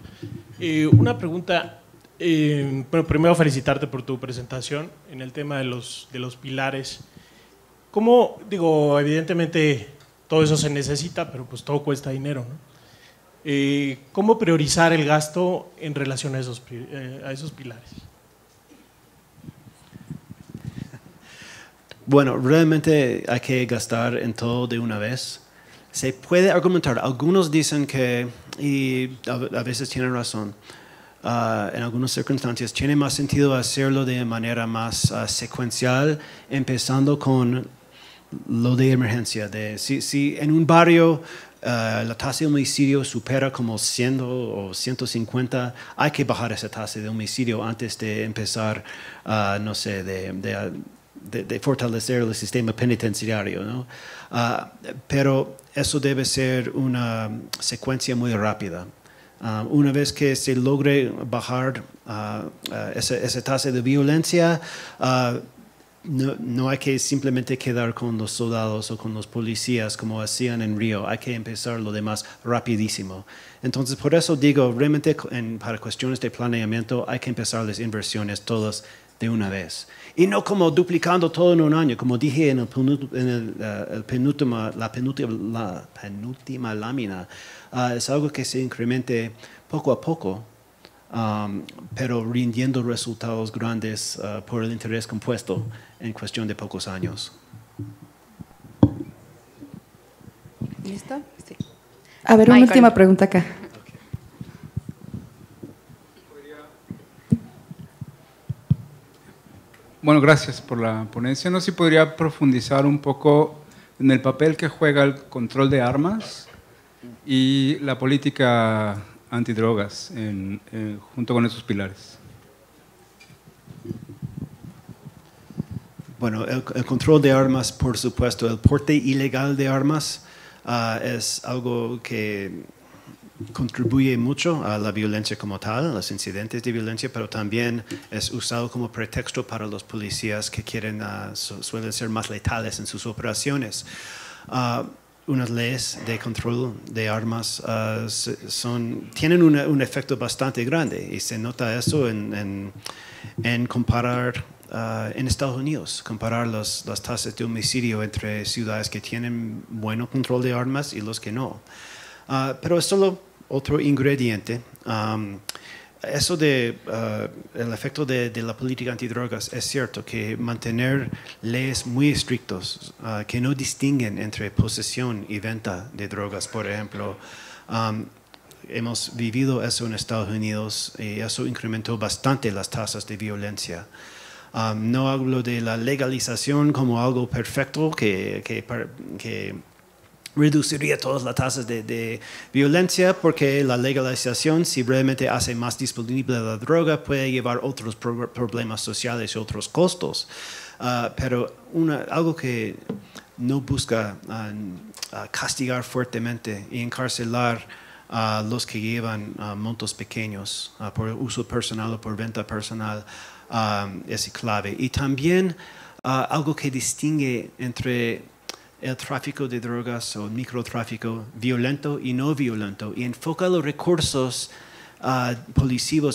Eh, una pregunta, eh, bueno, primero felicitarte por tu presentación en el tema de los, de los pilares. ¿Cómo, digo, evidentemente todo eso se necesita, pero pues todo cuesta dinero, ¿no? Eh, ¿Cómo priorizar el gasto en relación a esos, a esos pilares? Bueno, realmente hay que gastar en todo de una vez se puede argumentar. Algunos dicen que, y a, veces tienen razón, ah, en algunas circunstancias tiene más sentido hacerlo de manera más ah, secuencial, empezando con lo de emergencia. De, si, si en un barrio ah, la tasa de homicidio supera como 100 o 150, hay que bajar esa tasa de homicidio antes de empezar, a no sé, de, de, fortalecer el sistema penitenciario. ¿no? pero eso debe ser una secuencia muy rápida. Ah, una vez que se logre bajar ah, ah, ese esa, tasa de violencia, no, hay que simplemente quedar con los soldados o con los policías como hacían en Río, hay que empezar lo demás rapidísimo. Entonces, por eso digo, realmente para cuestiones de planeamiento hay que empezar las inversiones todas de una vez. Y no como duplicando todo en un año, como dije en, el, penúltima, eh, la, penúltima, la, penúltima, lámina, ah, es algo que se incremente poco a poco, um, pero rindiendo resultados grandes ah, por el interés compuesto en cuestión de pocos años. ¿Lista? Sí. A ver, una última pregunta acá. Bueno, gracias por la ponencia. No sé si podría profundizar un poco en el papel que juega el control de armas y la política antidrogas eh, junto con esos pilares. Bueno, el, control de armas, por supuesto, el porte ilegal de armas ah, es algo que contribuye mucho a la violencia como tal, a los incidentes de violencia, pero también es usado como pretexto para los policías que quieren, ah, suelen ser más letales en sus operaciones. Ah, unas leyes de control de armas ah, son, tienen un efecto bastante grande y se nota eso en, comparar en Estados Unidos, comparar las tasas de homicidio entre ciudades que tienen buen control de armas y los que no. pero es solo otro ingrediente. eso de ah, el efecto de, la política antidrogas es cierto que mantener leyes muy estrictos ah, que no distinguen entre posesión y venta de drogas por ejemplo hemos vivido eso en Estados Unidos y eso incrementó bastante las tasas de violencia no hablo de la legalización como algo perfecto que, que, que reduciría todas las tasas de, violencia porque la legalización, si realmente hace más disponible la droga, puede llevar otros problemas sociales y otros costos. Ah, pero una, algo que no busca ah, ah, castigar fuertemente y encarcelar a los que llevan montos pequeños por uso personal o por venta personal es clave. Y también algo que distingue entre el tráfico de drogas o microtráfico violento y no violento y enfoca los recursos uh,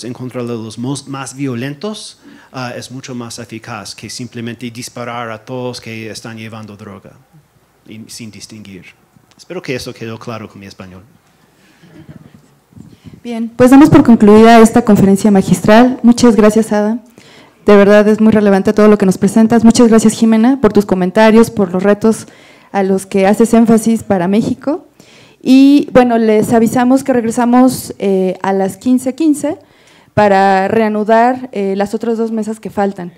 en contra de los más violentos ah, es mucho más eficaz que simplemente disparar a todos que están llevando droga sin distinguir. Espero que eso quedó claro con mi español. Bien, pues damos por concluida esta conferencia magistral. Muchas gracias, Ada. De verdad es muy relevante todo lo que nos presentas. Muchas gracias, Jimena, por tus comentarios, por los retos a los que haces énfasis para México. Y bueno, les avisamos que regresamos eh, a las 15.15 para reanudar eh, las otras dos mesas que faltan.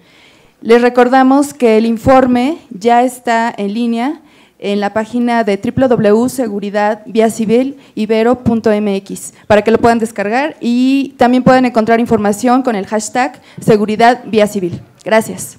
Les recordamos que el informe ya está en línea en la página de www.seguridadviacivilibero.mx para que lo puedan descargar y también pueden encontrar información con el hashtag Seguridad Vía Civil. Gracias.